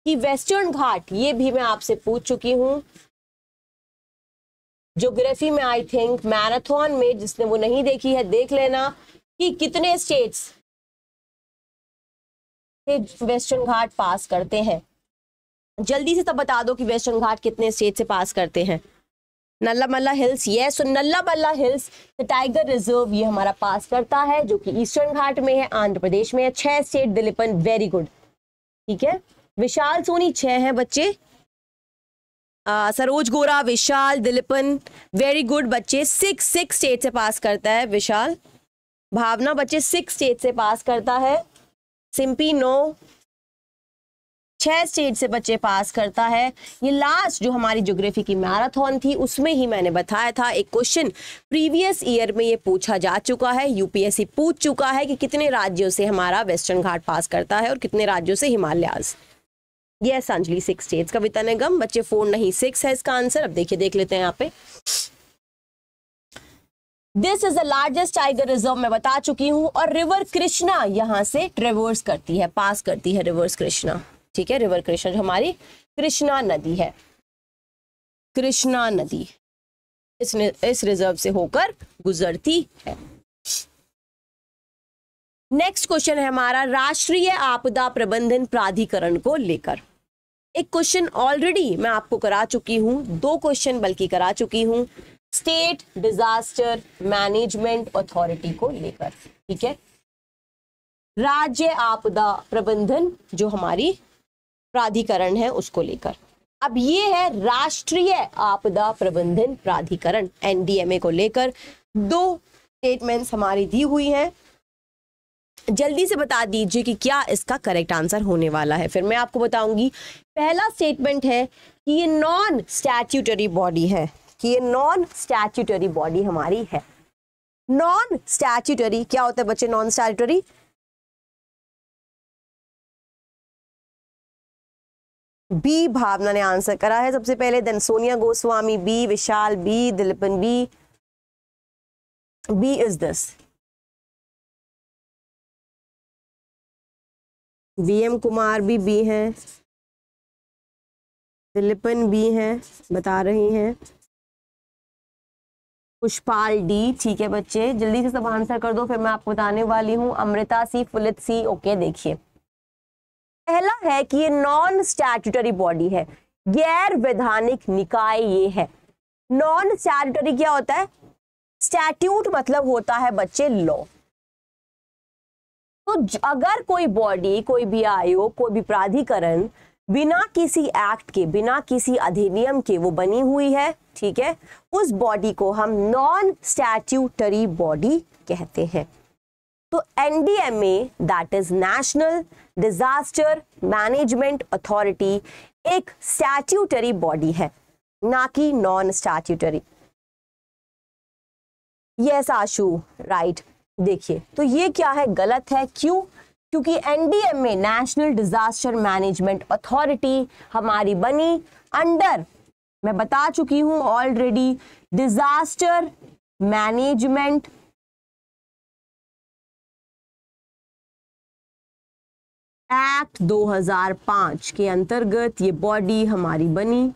कि वेस्टर्न घाट ये भी मैं आपसे पूछ चुकी हूँ ज्योग्राफी में आई थिंक मैराथन में जिसने वो नहीं देखी है देख लेना कि कितने स्टेट्स वेस्टर्न घाट पास करते हैं जल्दी से तब बता दो कि वेस्टर्न घाट कितने स्टेट से पास करते हैं नल्ला मल्ला हिल्स सो तो नल्ला मल्ला हिल्स टाइगर रिजर्व ये हमारा पास करता है जो कि ईस्टर्न घाट में है आंध्र प्रदेश में है छह स्टेट दिलीपन वेरी गुड ठीक है विशाल सोनी छह हैं बच्चे सरोज गोरा विशाल दिलीपन वेरी गुड बच्चे सिक्स सिक्स स्टेट से पास करता है विशाल भावना बच्चे सिक्स स्टेट से पास करता है सिंपी नो छह स्टेट से बच्चे पास करता है ये लास्ट जो हमारी ज्योग्राफी की मैराथन थी उसमें ही मैंने बताया था एक क्वेश्चन प्रीवियस ईयर में ये पूछा जा चुका है यूपीएससी पूछ चुका है कि कितने राज्यों से हमारा वेस्टर्न घाट पास करता है और कितने राज्यों से Himalayas yes Anjali six states Kavita Nigam बच्चे फोर नहीं सिक्स है इसका आंसर अब देखिए देख लेते हैं यहाँ पे this is the largest tiger reserve मैं बता चुकी हूँ और रिवर कृष्णा यहाँ से ट्रेवर्स करती है पास करती है रिवर्स कृष्णा ठीक है रिवर कृष्णा जो हमारी कृष्णा नदी है कृष्णा नदी इस, इस रिजर्व से होकर गुजरती है नेक्स्ट क्वेश्चन है हमारा राष्ट्रीय आपदा प्रबंधन प्राधिकरण को लेकर एक क्वेश्चन ऑलरेडी मैं आपको करा चुकी हूँ दो क्वेश्चन बल्कि करा चुकी हूँ स्टेट डिजास्टर मैनेजमेंट अथॉरिटी को लेकर ठीक है राज्य आपदा प्रबंधन जो हमारी प्राधिकरण है उसको लेकर अब ये है राष्ट्रीय आपदा प्रबंधन प्राधिकरण एनडीएमए को लेकर दो स्टेटमेंट्स हमारी दी हुई हैं जल्दी से बता दीजिए कि क्या इसका करेक्ट आंसर होने वाला है फिर मैं आपको बताऊंगी पहला स्टेटमेंट है कि ये नॉन स्टैट्यूटरी बॉडी है कि ये नॉन स्टैट्यूटरी बॉडी हमारी है नॉन स्टैट्यूटरी क्या होता है बच्चे नॉन स्टैट्यूटरी बी भावना ने आंसर करा है सबसे पहले then Sonia Goswami B Vishal B Dilipan B B is this VM Kumar भी बी हैं दिलीपन बी हैं बता रही हैं पुष्पाल डी ठीक है बच्चे जल्दी से सब आंसर कर दो फिर मैं आपको बताने वाली हूँ अमृता सी फुलित सी ओके देखिए पहला है कि ये नॉन स्टैट्यूटरी बॉडी है गैर वैधानिक निकाय ये है नॉन स्टैट्यूटरी क्या होता है स्टैट्यूट मतलब होता है बच्चे लॉ तो अगर कोई बॉडी कोई भी आयोग कोई भी प्राधिकरण बिना किसी एक्ट के बिना किसी अधिनियम के वो बनी हुई है ठीक है उस बॉडी को हम नॉन स्टैट्यूटरी बॉडी कहते हैं तो NDMA that is national disaster management authority एक स्टैट्यूटरी बॉडी है ना कि non statutory yes Ashu right देखिए तो ये क्या है गलत है क्यों क्योंकि NDMA national disaster management authority हमारी बनी अंडर मैं बता चुकी हूं ऑलरेडी डिजास्टर मैनेजमेंट एक्ट 2005 के अंतर्गत ये बॉडी हमारी बनी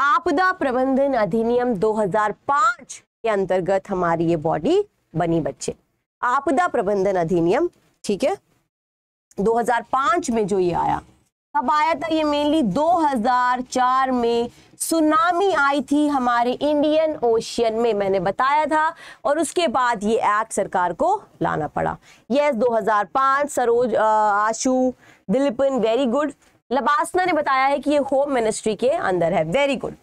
आपदा प्रबंधन अधिनियम 2005 के अंतर्गत हमारी ये बॉडी बनी बच्चे आपदा प्रबंधन अधिनियम ठीक है 2005 में जो ये आया कब आया था ये मेनली 2004 में सुनामी आई थी हमारे इंडियन ओशियन में मैंने बताया था और उसके बाद ये एक्ट सरकार को लाना पड़ा yes 2005 Saroj Ashu Dilipan very good लबासना ने बताया है कि ये होम मिनिस्ट्री के अंदर है वेरी गुड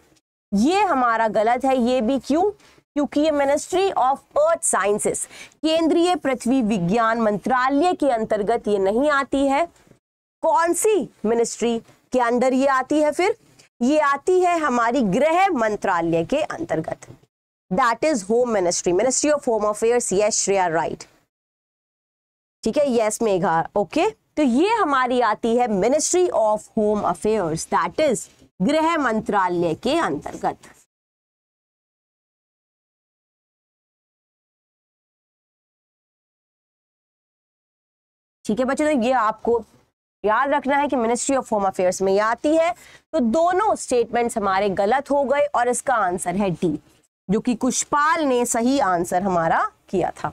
ये हमारा गलत है ये भी क्यों क्योंकि ये मिनिस्ट्री ऑफ अर्थ साइंसेस केंद्रीय पृथ्वी विज्ञान मंत्रालय के अंतर्गत ये नहीं आती है कौन सी मिनिस्ट्री के अंदर ये आती है फिर ये आती है हमारी गृह मंत्रालय के अंतर्गत that is home ministry ministry of home affairs yes R right ठीक है यस मेघा ओके तो ये हमारी आती है ministry of home affairs that is गृह मंत्रालय के अंतर्गत ठीक है बच्चे तो ये आपको याद रखना है कि मिनिस्ट्री ऑफ होम अफेयर्स में ये आती है तो दोनों स्टेटमेंट्स हमारे गलत हो गए और इसका आंसर है डी जो कि कुशपाल ने सही आंसर हमारा किया था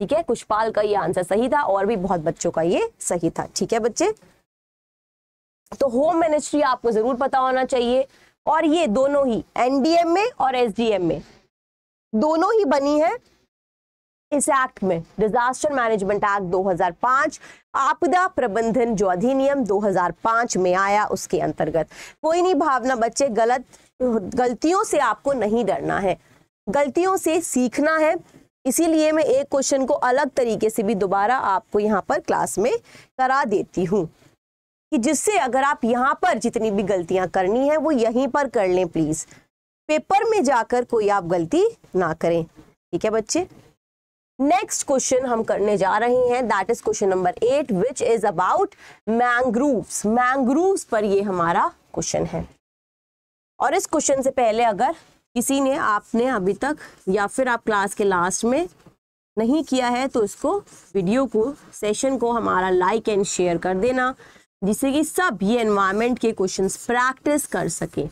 ठीक है कुशपाल का ये आंसर सही था और भी बहुत बच्चों का ये सही था ठीक है बच्चे तो होम मिनिस्ट्री आपको जरूर पता होना चाहिए और ये दोनों ही एनडीएम में और एसडीएम में दोनों ही बनी है इस एक्ट में डिजास्टर मैनेजमेंट एक्ट 2005 आपदा प्रबंधन जो अधिनियम 2005 में आया उसके अंतर्गत कोई नहीं भावना बच्चे गलत गलतियों से आपको नहीं डरना है गलतियों से सीखना है इसीलिए मैं एक क्वेश्चन को अलग तरीके से भी दोबारा आपको यहाँ पर क्लास में करा देती हूँ कि जिससे अगर आप यहाँ पर जितनी भी गलतियां करनी है वो यहीं पर कर लें प्लीज़ पेपर में जाकर कोई आप गलती ना करें ठीक है बच्चे नेक्स्ट क्वेश्चन हम करने जा रहे हैं that is question number eight which is about mangroves mangroves पर ये हमारा क्वेश्चन है और इस क्वेश्चन से पहले अगर किसी ने आपने अभी तक या फिर आप क्लास के लास्ट में नहीं किया है तो इसको वीडियो को सेशन को हमारा लाइक एंड शेयर कर देना जिससे कि सब ये एनवायरमेंट के क्वेश्चंस प्रैक्टिस कर सकें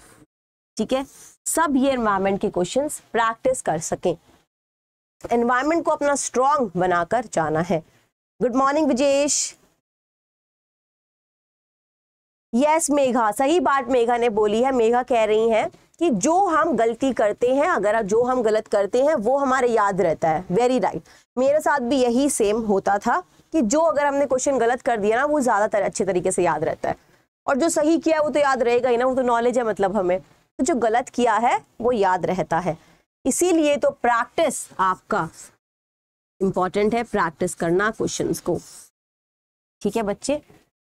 ठीक है सब ये एनवायरमेंट के क्वेश्चंस प्रैक्टिस कर सकें एनवायरमेंट को अपना स्ट्रांग बनाकर जाना है good morning Vijesh yes Megha सही बात मेघा ने बोली है मेघा कह रही है कि जो हम गलती करते हैं अगर जो हम गलत करते हैं वो हमारे याद रहता है वेरी राइट right. मेरे साथ भी यही सेम होता था कि जो अगर हमने क्वेश्चन गलत कर दिया ना वो ज़्यादातर अच्छे तरीके से याद रहता है और जो सही किया वो तो याद रहेगा ही ना वो तो नॉलेज है मतलब हमें तो जो गलत किया है वो याद रहता है इसीलिए तो प्रैक्टिस आपका इंपॉर्टेंट है प्रैक्टिस करना क्वेश्चन को ठीक है बच्चे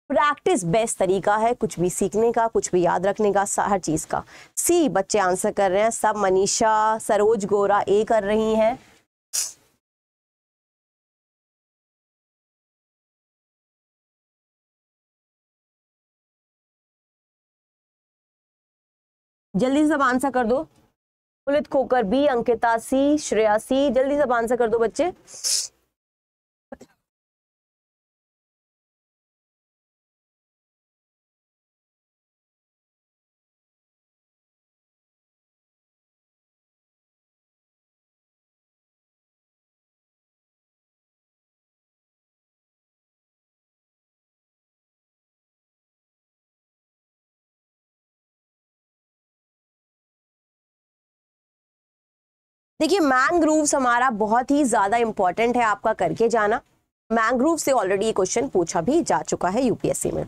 प्रैक्टिस बेस्ट तरीका है कुछ भी सीखने का कुछ भी याद रखने का हर चीज का सी बच्चे आंसर कर रहे हैं सब मनीषा सरोज गोरा ए कर रही हैं जल्दी से सब आंसर कर दो Pulit Khokar B Ankita C Shreya C जल्दी से आंसर कर दो बच्चे देखिए मैंग्रोव्स हमारा बहुत ही ज़्यादा इंपॉर्टेंट है आपका करके जाना मैंग्रोव से ऑलरेडी ये क्वेश्चन पूछा भी जा चुका है यूपीएससी में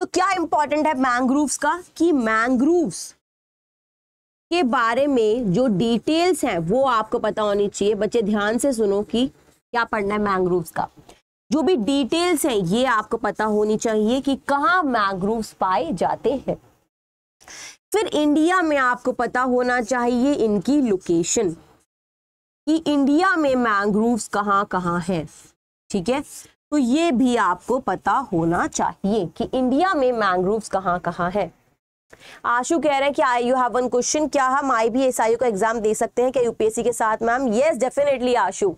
तो क्या इंपॉर्टेंट है मैंग्रोव का कि मैंग्रोव्स के बारे में जो डिटेल्स हैं वो आपको पता होनी चाहिए बच्चे ध्यान से सुनो कि क्या पढ़ना है मैंग्रोव का जो भी डिटेल्स हैं ये आपको पता होनी चाहिए कि कहाँ मैंग्रोव्स पाए जाते हैं फिर इंडिया में आपको पता होना चाहिए इनकी लोकेशन कि इंडिया में मैंग्रोव कहाँ कहाँ हैं ठीक है तो ये भी आपको पता होना चाहिए कि इंडिया में मैंग्रोव कहाँ कहाँ हैं आशु कह रहे हैं कि I you have one question क्या हम आई भी एस आई का एग्जाम दे सकते हैं क्या यूपीएससी के साथ मैम यस डेफिनेटली आशु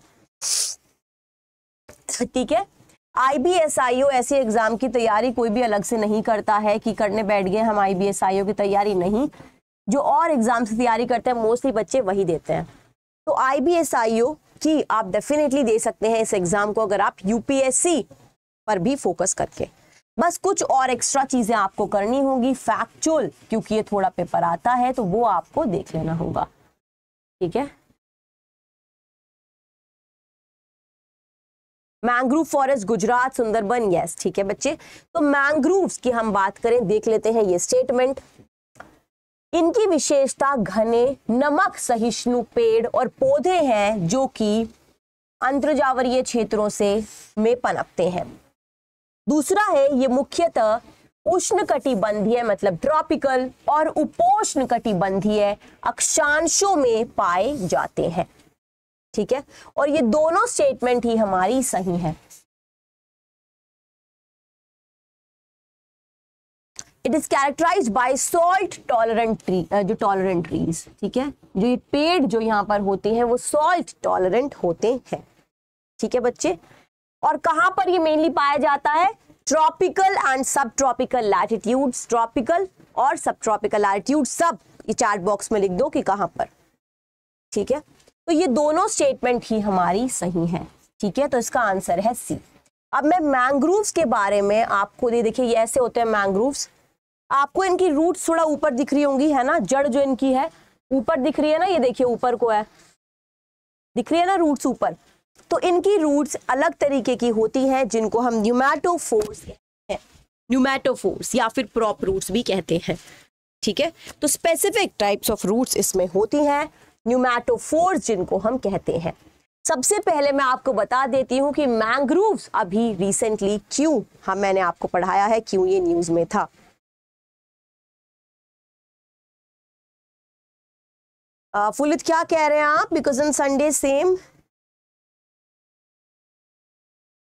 ठीक है आईबीएसआईओ ऐसे एग्जाम की तैयारी कोई भी अलग से नहीं करता है कि करने बैठ गए हम आई ओ की तैयारी नहीं जो और एग्जाम से तैयारी करते हैं मोस्टली बच्चे वही देते हैं तो आई आई बी एस ओ की आप डेफिनेटली दे सकते हैं इस एग्जाम को अगर आप यूपीएससी पर भी फोकस करके बस कुछ और एक्स्ट्रा चीजें आपको करनी होगी फैक्चुअल क्योंकि ये थोड़ा पेपर आता है तो वो आपको देख लेना होगा ठीक है mangrove forest Gujarat Sundarban yes ठीक है बच्चे तो मैंग्रोव्स की हम बात करें देख लेते हैं ये स्टेटमेंट इनकी विशेषता घने नमक सहिष्णु पेड़ और पौधे हैं जो कि अंतर्जावरीय क्षेत्रों से में पनपते हैं दूसरा है ये मुख्यतः उष्ण कटिबंधीय मतलब ट्रॉपिकल और उपोष्ण कटिबंधीय अक्षांशों में पाए जाते हैं ठीक है और ये दोनों स्टेटमेंट ही हमारी सही है it is characterize by salt tolerant tree जो टॉलरेंट ट्रीज ठीक है जो ये पेड़ जो यहाँ पर होते हैं वो सॉल्ट टॉलरेंट होते हैं ठीक है बच्चे और कहां पर ये मेनली पाया जाता है tropical and sub tropical latitude tropical और सब ट्रॉपिकल लैटिट्यूड सब ये चार्ट बॉक्स में लिख दो कि कहां पर ठीक है तो ये दोनों स्टेटमेंट ही हमारी सही हैं ठीक है तो इसका आंसर है सी अब मैं मैंग्रोव्स के बारे में आपको ये देखिए ये ऐसे होते हैं मैंग्रोव्स आपको इनकी रूट थोड़ा ऊपर दिख रही होंगी है ना जड़ जो इनकी है ऊपर दिख रही है ना ये देखिए ऊपर को है दिख रही है ना रूट्स ऊपर तो इनकी रूट्स अलग तरीके की होती हैं जिनको हम न्यूमैटोफोर्स फोर्स हैं न्यूमैटोफोर्स या फिर प्रॉप रूट्स भी कहते हैं ठीक है तो स्पेसिफिक टाइप्स ऑफ रूट्स इसमें होती हैं न्यूमैटोफोर्स जिनको हम कहते हैं सबसे पहले मैं आपको बता देती हूँ कि मैंग्रोव्स अभी रिसेंटली क्यों हम हाँ, मैंने आपको पढ़ाया है क्यों ये न्यूज में था फुलित क्या कह रहे हैं आप बिकॉज ऑन संडे सेम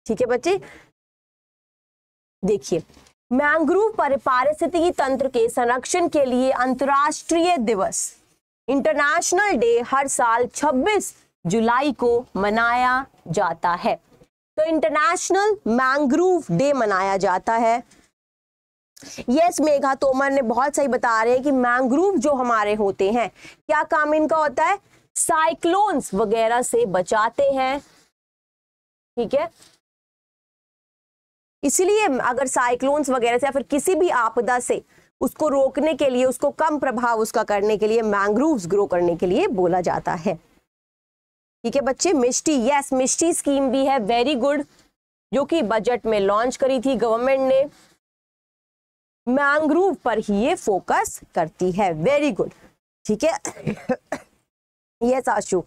ठीक है बच्चे देखिए मैंग्रोव पर पारिस्थितिकी तंत्र के संरक्षण के लिए अंतर्राष्ट्रीय दिवस इंटरनेशनल डे हर साल 26 जुलाई को मनाया जाता है तो इंटरनेशनल मैंग्रोव डे मनाया जाता है यस मेघा तोमर ने बहुत सही बता रहे हैं कि मैंग्रोव जो हमारे होते हैं क्या काम इनका होता है साइक्लोन्स वगैरह से बचाते हैं ठीक है इसलिए अगर साइक्लोन्स वगैरह से या फिर किसी भी आपदा से उसको रोकने के लिए उसको कम प्रभाव उसका करने के लिए मैंग्रोव्स ग्रो करने के लिए बोला जाता है ठीक है बच्चे मिष्टी यस मिष्टी स्कीम भी है वेरी गुड जो कि बजट में लॉन्च करी थी गवर्नमेंट ने मैंग्रोव पर ही ये फोकस करती है वेरी गुड ठीक है यस आशु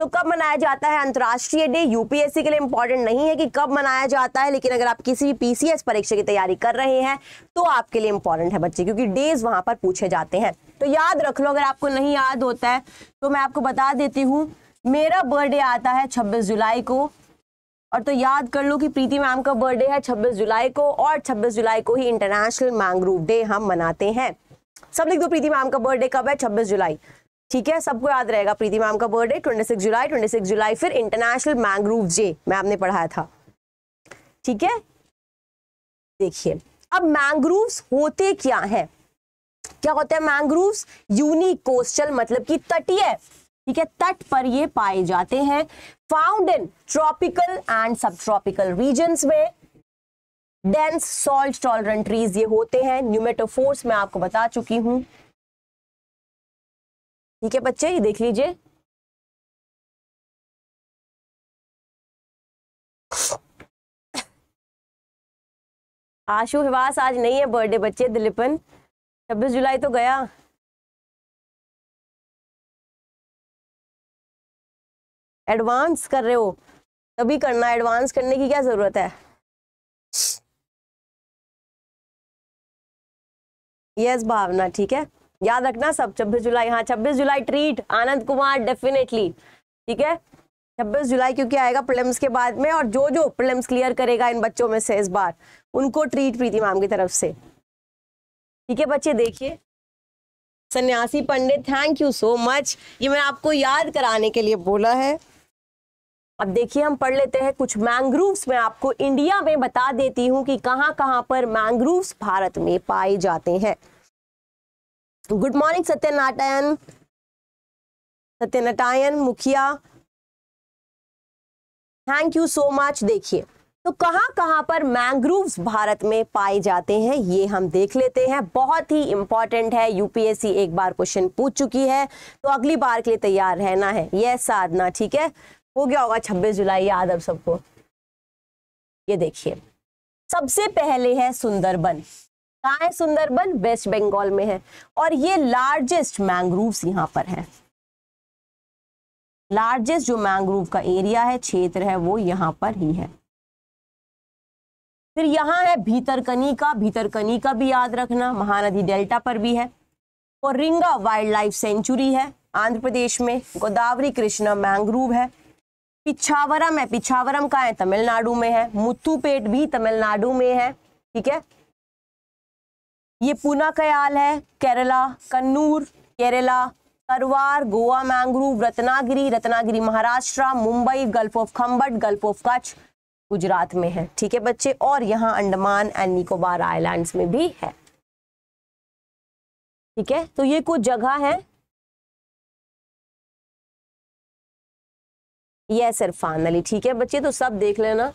तो कब मनाया जाता है अंतर्राष्ट्रीय डे यूपीएससी के लिए इंपॉर्टेंट नहीं है कि कब मनाया जाता है लेकिन अगर आप किसी भी पीसीएस परीक्षा की तैयारी कर रहे हैं तो आपके लिए इंपॉर्टेंट है बच्चे क्योंकि डेज वहां पर पूछे जाते हैं तो याद रख लो अगर आपको नहीं याद होता है तो मैं आपको बता देती हूँ मेरा बर्थडे आता है छब्बीस जुलाई को और तो याद कर लो कि प्रीति मैम का बर्थडे है 26 जुलाई को और 26 जुलाई को ही इंटरनेशनल मैंग्रोव डे हम मनाते हैं सब लिख दो प्रीति मैम का बर्थडे कब है 26 जुलाई ठीक है सबको याद रहेगा प्रीति मैम का बर्थडे 26 जुलाई 26 जुलाई फिर इंटरनेशनल मैंग्रोव जे मैम ने पढ़ाया था ठीक है देखिए अब मैंग्रोव्स होते क्या है क्या होते हैं मैंग्रोव्स यूनिकोस्टल मतलब कि तटीय ठीक है तट पर ये पाए जाते हैं found in tropical and sub tropical region में डेंस सॉल्ट टॉलरेंट ट्रीज ये होते हैं न्यूमेटोफोर्स मैं आपको बता चुकी हूं ठीक है बच्चे ये देख लीजिए आशु हिवास आज नहीं है बर्थडे बच्चे दिलीपन छब्बीस जुलाई तो गया एडवांस कर रहे हो तभी करना एडवांस करने की क्या ज़रूरत है यस भावना ठीक है याद रखना सब छब्बीस जुलाई हाँ छब्बीस जुलाई ट्रीट आनंद कुमार डेफिनेटली ठीक है छब्बीस जुलाई क्योंकि आएगा प्रिलिम्स के बाद में और जो जो प्रिलिम्स क्लियर करेगा इन बच्चों में से इस बार उनको ट्रीट प्रीति मैम की तरफ से ठीक है बच्चे देखिए Sanyasi Pandit thank you so much ये मैं आपको याद कराने के लिए बोला है अब देखिए हम पढ़ लेते हैं कुछ मैंग्रूव्स में आपको इंडिया में बता देती हूँ कि कहाँ कहाँ पर मैंग्रूव्स भारत में पाए जाते हैं गुड मॉर्निंग सत्यनारायण सत्यनारायण मुखिया थैंक यू सो मच देखिए तो कहां कहां पर मैंग्रोव्स भारत में पाए जाते हैं ये हम देख लेते हैं बहुत ही इंपॉर्टेंट है यूपीएससी एक बार क्वेश्चन पूछ चुकी है तो अगली बार के लिए तैयार रहना है यह साधना ठीक है हो गया होगा 26 जुलाई याद अब सबको ये देखिए सबसे पहले है सुंदरबन कहाँ है सुंदरबन वेस्ट बंगाल में है और ये लार्जेस्ट मैंग्रोव यहाँ पर है लार्जेस्ट जो मैंग्रोव का एरिया है क्षेत्र है वो यहाँ पर ही है फिर यहाँ है भीतरकनी का भीतरकनी का भी याद रखना महानदी डेल्टा पर भी है और रिंगा वाइल्ड लाइफ सेंचुरी है आंध्र प्रदेश में गोदावरी कृष्णा मैंग्रोव है पिछावरम है पिछावरम का है तमिलनाडु में है मुथुपेट भी तमिलनाडु में है ठीक है ये पूना कयाल है Kerala Kannur Kerala Karwar Goa mangrove Ratnagiri Ratnagiri Maharashtra Mumbai gulf of Khambhat gulf of Kutch Gujarat में है ठीक है बच्चे और यहाँ अंडमान एंड निकोबार आइलैंड्स में भी है ठीक है तो ये कुछ जगह है ये सर फाइनली ठीक है बच्चे तो सब देख लेना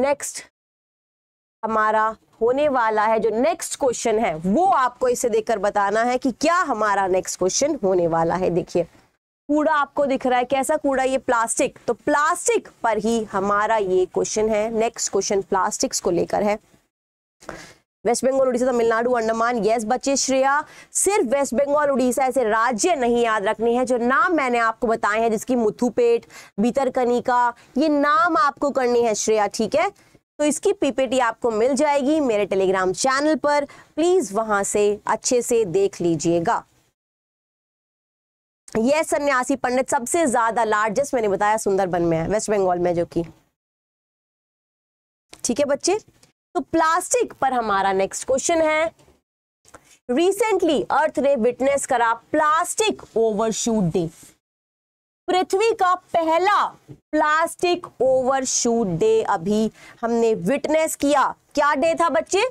नेक्स्ट हमारा होने वाला है जो नेक्स्ट क्वेश्चन है वो आपको इसे देखकर बताना है कि क्या हमारा नेक्स्ट क्वेश्चन होने वाला है देखिए कूड़ा आपको दिख रहा है कैसा कूड़ा ये प्लास्टिक तो प्लास्टिक पर ही हमारा ये क्वेश्चन है नेक्स्ट क्वेश्चन प्लास्टिक्स को लेकर है West Bengal Orissa Tamil Nadu Andaman yes बच्चे श्रेया सिर्फ वेस्ट बंगाल उड़ीसा ऐसे राज्य नहीं याद रखने हैं जो नाम मैंने आपको बताए हैं जिसकी मुथुपेट भीतरकनिका ये नाम आपको करनी है श्रेया ठीक है तो इसकी पीपीटी आपको मिल जाएगी मेरे टेलीग्राम चैनल पर प्लीज़ वहां से अच्छे से देख लीजिएगा यह सन्यासी पंडित सबसे ज़्यादा लार्जेस्ट मैंने बताया सुंदरबन में है वेस्ट बंगाल में जो कि ठीक है बच्चे तो प्लास्टिक पर हमारा नेक्स्ट क्वेश्चन है रिसेंटली अर्थ ने विटनेस करा प्लास्टिक ओवरशूट डे पृथ्वी का पहला प्लास्टिक ओवरशूट डे अभी हमने विटनेस किया क्या डे था बच्चे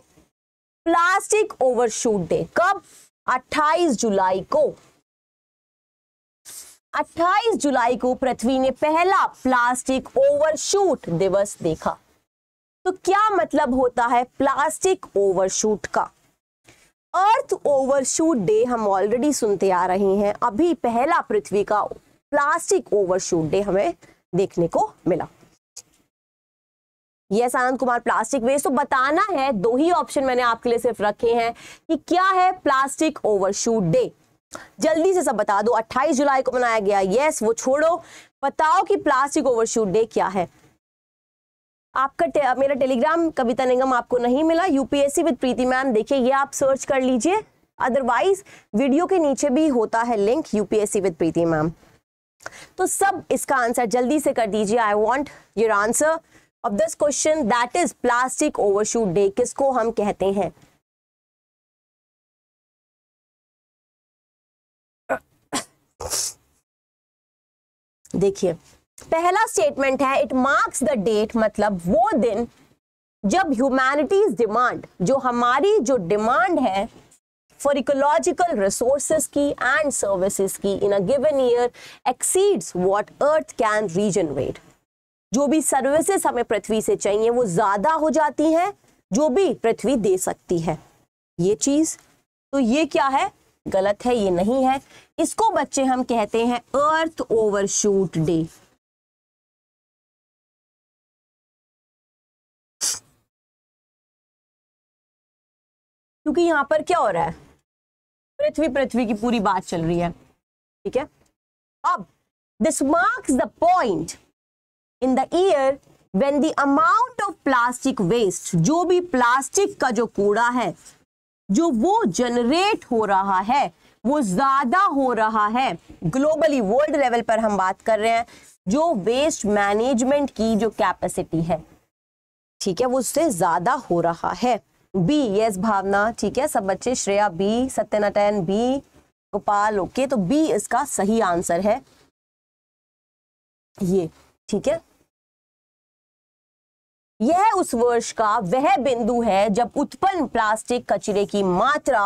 प्लास्टिक ओवरशूट डे कब 28 जुलाई को 28 जुलाई को पृथ्वी ने पहला प्लास्टिक ओवरशूट दिवस देखा तो क्या मतलब होता है प्लास्टिक ओवरशूट का अर्थ ओवरशूट डे हम ऑलरेडी सुनते आ रहे हैं अभी पहला पृथ्वी का प्लास्टिक ओवरशूट डे हमें देखने को मिला yes Anand Kumar plastic waste तो बताना है दो ही ऑप्शन मैंने आपके लिए सिर्फ रखे हैं कि क्या है प्लास्टिक ओवरशूट डे जल्दी से सब बता दो 28 जुलाई को मनाया गया यस वो छोड़ो बताओ कि प्लास्टिक ओवरशूट डे क्या है आपका टे, मेरा टेलीग्राम कविता निगम आपको नहीं मिला यूपीएससी विद प्रीति मैम देखिए ये आप सर्च कर लीजिए अदरवाइज वीडियो के नीचे भी होता है link UPSC with Preeti ma'am तो सब इसका आंसर जल्दी से कर दीजिए I want your answer of this question that is plastic overshoot day किसको हम कहते हैं देखिए पहला स्टेटमेंट है इट मार्क्स द डेट मतलब वो दिन जब ह्यूमैनिटीज डिमांड जो हमारी जो डिमांड है for ecological resources ki and services ki in a given year exceeds what earth can regenerate जो भी सर्विसेज हमें पृथ्वी से चाहिए वो ज़्यादा हो जाती हैं जो भी पृथ्वी दे सकती है ये चीज़ तो ये क्या है गलत है ये नहीं है इसको बच्चे हम कहते हैं अर्थ ओवरशूट डे क्योंकि यहां पर क्या हो रहा है पृथ्वी पृथ्वी की पूरी बात चल रही है ठीक है अब this marks the point in the year when the amount of plastic waste जो भी प्लास्टिक का जो कूड़ा है जो वो जनरेट हो रहा है वो ज्यादा हो रहा है ग्लोबली वर्ल्ड लेवल पर हम बात कर रहे हैं जो वेस्ट मैनेजमेंट की जो कैपेसिटी है ठीक है वो उससे ज्यादा हो रहा है बी यस भावना ठीक है सब बच्चे Shreya B Satyanarayan B Gopal okay तो बी इसका सही आंसर है ये ठीक है यह उस वर्ष का वह बिंदु है जब उत्पन्न प्लास्टिक कचरे की मात्रा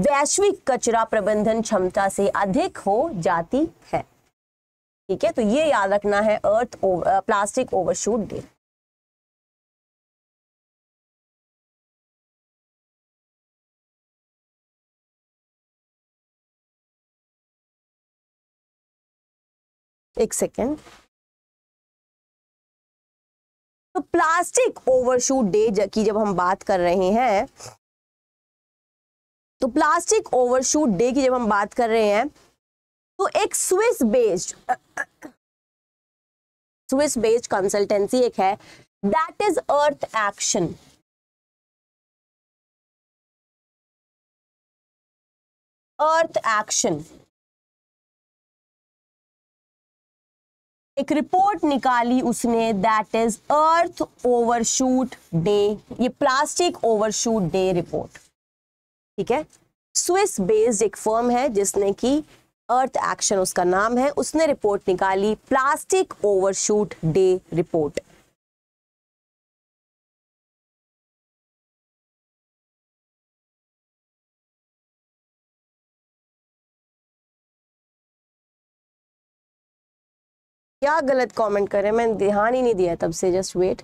वैश्विक कचरा प्रबंधन क्षमता से अधिक हो जाती है ठीक है तो ये याद रखना है अर्थ प्लास्टिक ओवरशूट डे एक सेकेंड तो प्लास्टिक ओवरशूट डे की जब हम बात कर रहे हैं तो प्लास्टिक ओवरशूट डे की जब हम बात कर रहे हैं तो एक Swiss based Swiss based consultancy एक है that is earth action earth action एक रिपोर्ट निकाली उसने that is earth overshoot day ये प्लास्टिक ओवरशूट डे रिपोर्ट ठीक है स्विस बेस्ड एक फर्म है जिसने की अर्थ एक्शन उसका नाम है उसने रिपोर्ट निकाली प्लास्टिक ओवरशूट डे रिपोर्ट क्या गलत कमेंट करें मैंने ध्यान ही नहीं दिया तब से जस्ट वेट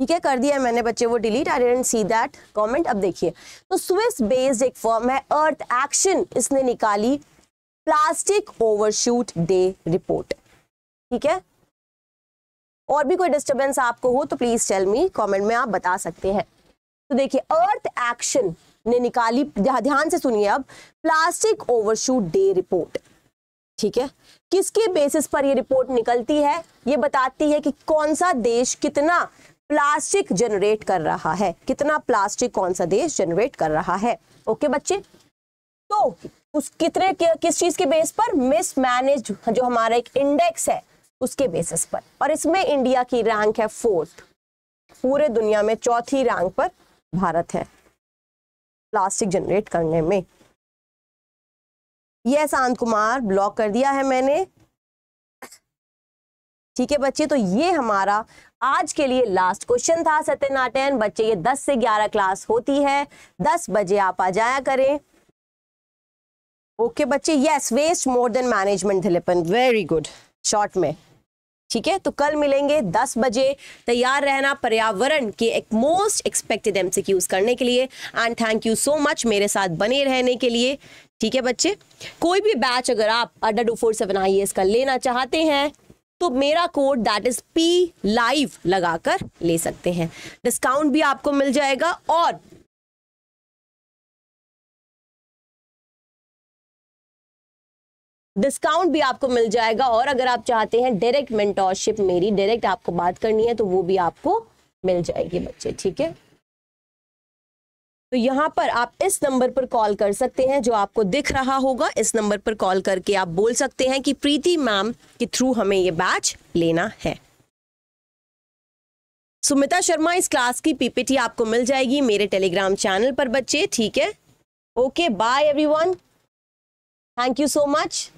ठीक है कर दिया मैंने बच्चे वो delete I didn't see that comment अब देखिए तो स्विस बेस्ड एक फर्म है अर्थ एक्शन इसने निकाली प्लास्टिक ओवरशूट डे रिपोर्ट ठीक है और भी कोई डिस्टर्बेंस आपको हो तो प्लीज टेल मी कमेंट में आप बता सकते हैं तो देखिए अर्थ एक्शन ने निकाली ध्यान से सुनिए अब प्लास्टिक ओवरशूट डे रिपोर्ट ठीक है किसके बेसिस पर ये रिपोर्ट निकलती है ये बताती है कि कौन सा देश कितना प्लास्टिक जनरेट कर रहा है कितना प्लास्टिक कौन सा देश जनरेट कर रहा है ओके बच्चे तो उस कितने किस चीज के बेस पर मिसमैनेज जो हमारा एक इंडेक्स है उसके बेसिस पर और इसमें इंडिया की रैंक है फोर्थ पूरे दुनिया में चौथी रैंक पर भारत है प्लास्टिक जनरेट करने में यह शांत कुमार ब्लॉक कर दिया है मैंने ठीक है बच्चे तो ये हमारा आज के लिए लास्ट क्वेश्चन था सत्यनाटन बच्चे ये 10 से 11 क्लास होती है 10 बजे आप आ जाया करें ओके बच्चे yes waste more than management Dilipan very good short में ठीक है तो कल मिलेंगे दस बजे तैयार रहना पर्यावरण के एक मोस्ट एक्सपेक्टेड एमसीक्यूज करने के लिए and thank you so much मेरे साथ बने रहने के लिए ठीक है बच्चे कोई भी बैच अगर आप Adda two four seven I S का लेना चाहते हैं तो मेरा code that is P live लगाकर ले सकते हैं डिस्काउंट भी आपको मिल जाएगा और डिस्काउंट भी आपको मिल जाएगा और अगर आप चाहते हैं डायरेक्ट मेंटोरशिप मेरी डायरेक्ट आपको बात करनी है तो वो भी आपको मिल जाएगी बच्चे ठीक है तो यहाँ पर आप इस नंबर पर कॉल कर सकते हैं जो आपको दिख रहा होगा इस नंबर पर कॉल करके आप बोल सकते हैं कि प्रीति मैम के थ्रू हमें ये बैच लेना है सुमिता शर्मा इस क्लास की पीपीटी आपको मिल जाएगी मेरे टेलीग्राम चैनल पर बच्चे ठीक है okay bye everyone thank you so much